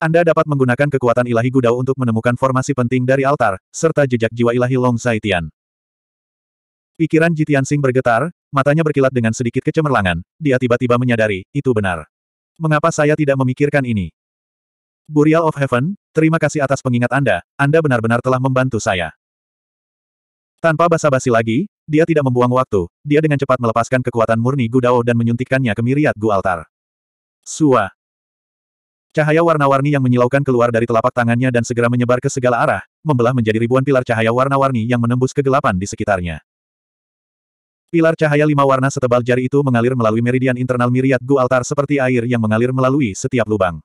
Anda dapat menggunakan kekuatan ilahi Gudao untuk menemukan formasi penting dari altar, serta jejak jiwa ilahi Long Zaitian. Pikiran Jitian Sing bergetar, matanya berkilat dengan sedikit kecemerlangan, dia tiba-tiba menyadari, itu benar. Mengapa saya tidak memikirkan ini? Burial of Heaven, terima kasih atas pengingat Anda, Anda benar-benar telah membantu saya. Tanpa basa-basi lagi, dia tidak membuang waktu, dia dengan cepat melepaskan kekuatan murni Gudao dan menyuntikkannya ke miriat Gu Altar. Sua. Cahaya warna-warni yang menyilaukan keluar dari telapak tangannya dan segera menyebar ke segala arah, membelah menjadi ribuan pilar cahaya warna-warni yang menembus kegelapan di sekitarnya. Pilar cahaya lima warna setebal jari itu mengalir melalui meridian internal miriat Gu Altar seperti air yang mengalir melalui setiap lubang.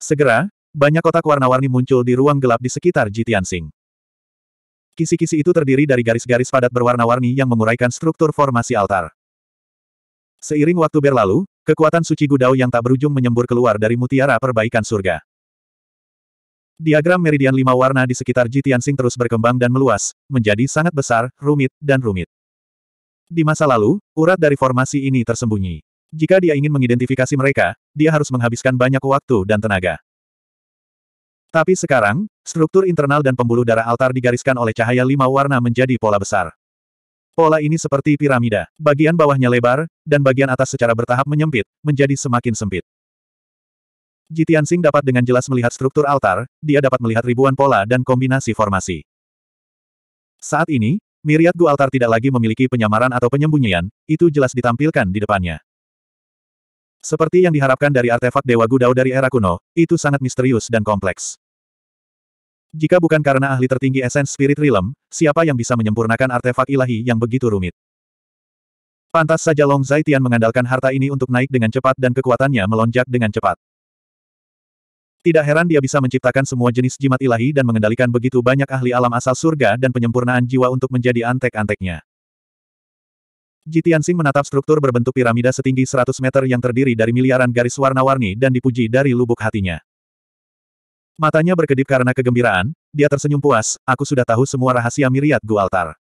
Segera, banyak kotak warna-warni muncul di ruang gelap di sekitar Jitian Sing. Kisi-kisi itu terdiri dari garis-garis padat berwarna-warni yang menguraikan struktur formasi altar. Seiring waktu berlalu, kekuatan suci Gudao yang tak berujung menyembur keluar dari mutiara perbaikan surga. Diagram meridian lima warna di sekitar Jitiansing terus berkembang dan meluas, menjadi sangat besar, rumit, dan rumit. Di masa lalu, urat dari formasi ini tersembunyi. Jika dia ingin mengidentifikasi mereka, dia harus menghabiskan banyak waktu dan tenaga. Tapi sekarang, struktur internal dan pembuluh darah altar digariskan oleh cahaya lima warna menjadi pola besar. Pola ini seperti piramida, bagian bawahnya lebar, dan bagian atas secara bertahap menyempit, menjadi semakin sempit. Jitian Sing dapat dengan jelas melihat struktur altar, dia dapat melihat ribuan pola dan kombinasi formasi. Saat ini, miriat Gu altar tidak lagi memiliki penyamaran atau penyembunyian, itu jelas ditampilkan di depannya. Seperti yang diharapkan dari artefak Dewa gudau dari era kuno, itu sangat misterius dan kompleks. Jika bukan karena ahli tertinggi esens Spirit Realm, siapa yang bisa menyempurnakan artefak ilahi yang begitu rumit? Pantas saja Long Zaitian mengandalkan harta ini untuk naik dengan cepat dan kekuatannya melonjak dengan cepat. Tidak heran dia bisa menciptakan semua jenis jimat ilahi dan mengendalikan begitu banyak ahli alam asal surga dan penyempurnaan jiwa untuk menjadi antek-anteknya. Jitian Sing menatap struktur berbentuk piramida setinggi 100 meter yang terdiri dari miliaran garis warna-warni dan dipuji dari lubuk hatinya. Matanya berkedip karena kegembiraan, dia tersenyum puas, aku sudah tahu semua rahasia miriat Gu Altar.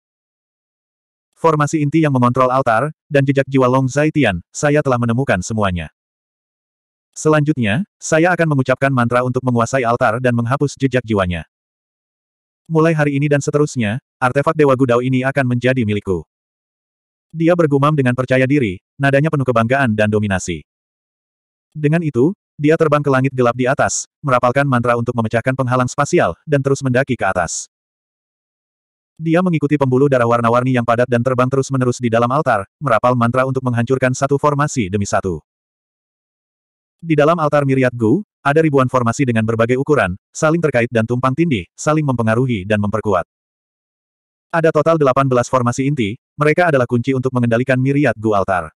Formasi inti yang mengontrol altar, dan jejak jiwa Long Zaitian, saya telah menemukan semuanya. Selanjutnya, saya akan mengucapkan mantra untuk menguasai altar dan menghapus jejak jiwanya. Mulai hari ini dan seterusnya, artefak Dewa Gudau ini akan menjadi milikku. Dia bergumam dengan percaya diri, nadanya penuh kebanggaan dan dominasi. Dengan itu, dia terbang ke langit gelap di atas, merapalkan mantra untuk memecahkan penghalang spasial, dan terus mendaki ke atas. Dia mengikuti pembuluh darah warna-warni yang padat dan terbang terus-menerus di dalam altar, merapal mantra untuk menghancurkan satu formasi demi satu. Di dalam altar Miriad Gu, ada ribuan formasi dengan berbagai ukuran, saling terkait dan tumpang tindih, saling mempengaruhi dan memperkuat. Ada total 18 formasi inti, mereka adalah kunci untuk mengendalikan Miriad Gu Altar.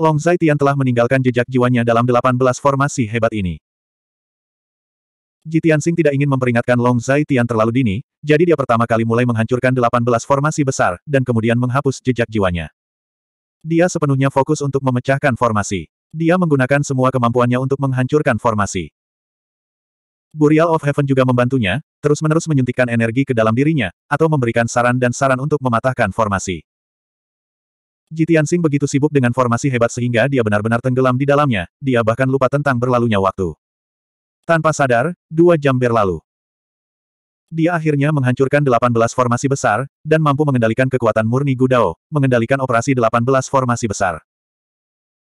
Long Tian telah meninggalkan jejak jiwanya dalam 18 formasi hebat ini. Jitian Sing tidak ingin memperingatkan Long Tian terlalu dini, jadi dia pertama kali mulai menghancurkan 18 formasi besar, dan kemudian menghapus jejak jiwanya. Dia sepenuhnya fokus untuk memecahkan formasi. Dia menggunakan semua kemampuannya untuk menghancurkan formasi. Burial of Heaven juga membantunya, terus-menerus menyuntikkan energi ke dalam dirinya, atau memberikan saran dan saran untuk mematahkan formasi. Jitian Sing begitu sibuk dengan formasi hebat sehingga dia benar-benar tenggelam di dalamnya, dia bahkan lupa tentang berlalunya waktu. Tanpa sadar, dua jam berlalu. Dia akhirnya menghancurkan 18 formasi besar, dan mampu mengendalikan kekuatan murni Gudao, mengendalikan operasi 18 formasi besar.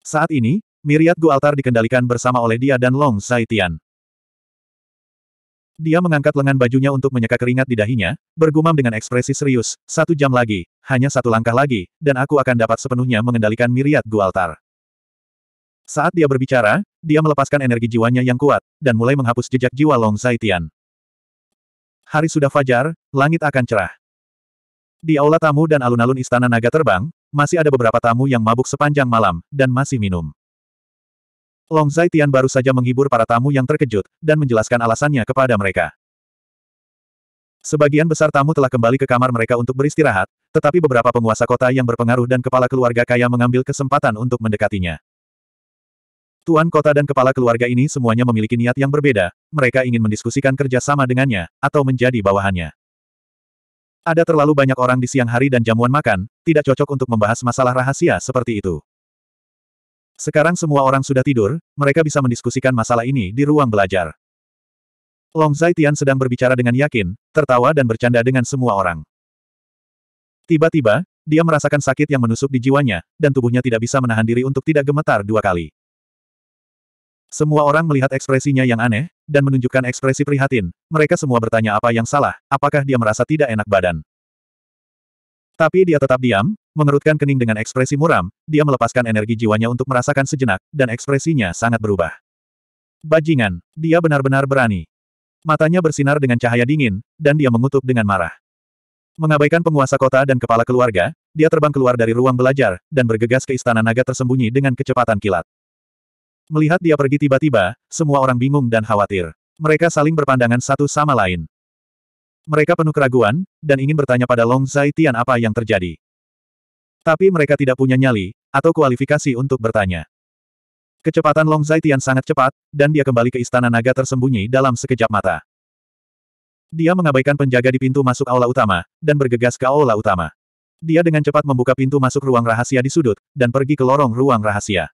Saat ini, Miriat Gu Altar dikendalikan bersama oleh dia dan Long Zaitian. Dia mengangkat lengan bajunya untuk menyeka keringat di dahinya, bergumam dengan ekspresi serius, satu jam lagi, hanya satu langkah lagi, dan aku akan dapat sepenuhnya mengendalikan miriat Gualtar. Saat dia berbicara, dia melepaskan energi jiwanya yang kuat, dan mulai menghapus jejak jiwa Long Zaitian. Hari sudah fajar, langit akan cerah. Di aula tamu dan alun-alun istana naga terbang, masih ada beberapa tamu yang mabuk sepanjang malam, dan masih minum. Long Zaitian baru saja menghibur para tamu yang terkejut, dan menjelaskan alasannya kepada mereka. Sebagian besar tamu telah kembali ke kamar mereka untuk beristirahat, tetapi beberapa penguasa kota yang berpengaruh dan kepala keluarga kaya mengambil kesempatan untuk mendekatinya. Tuan kota dan kepala keluarga ini semuanya memiliki niat yang berbeda, mereka ingin mendiskusikan kerjasama dengannya, atau menjadi bawahannya. Ada terlalu banyak orang di siang hari dan jamuan makan, tidak cocok untuk membahas masalah rahasia seperti itu. Sekarang semua orang sudah tidur, mereka bisa mendiskusikan masalah ini di ruang belajar. Long Zaitian sedang berbicara dengan yakin, tertawa dan bercanda dengan semua orang. Tiba-tiba, dia merasakan sakit yang menusuk di jiwanya, dan tubuhnya tidak bisa menahan diri untuk tidak gemetar dua kali. Semua orang melihat ekspresinya yang aneh, dan menunjukkan ekspresi prihatin. Mereka semua bertanya apa yang salah, apakah dia merasa tidak enak badan. Tapi dia tetap diam, mengerutkan kening dengan ekspresi muram, dia melepaskan energi jiwanya untuk merasakan sejenak, dan ekspresinya sangat berubah. Bajingan, dia benar-benar berani. Matanya bersinar dengan cahaya dingin, dan dia mengutuk dengan marah. Mengabaikan penguasa kota dan kepala keluarga, dia terbang keluar dari ruang belajar, dan bergegas ke istana naga tersembunyi dengan kecepatan kilat. Melihat dia pergi tiba-tiba, semua orang bingung dan khawatir. Mereka saling berpandangan satu sama lain. Mereka penuh keraguan, dan ingin bertanya pada Long Zai Tian apa yang terjadi. Tapi mereka tidak punya nyali, atau kualifikasi untuk bertanya. Kecepatan Long Zai Tian sangat cepat, dan dia kembali ke istana naga tersembunyi dalam sekejap mata. Dia mengabaikan penjaga di pintu masuk aula utama, dan bergegas ke aula utama. Dia dengan cepat membuka pintu masuk ruang rahasia di sudut, dan pergi ke lorong ruang rahasia.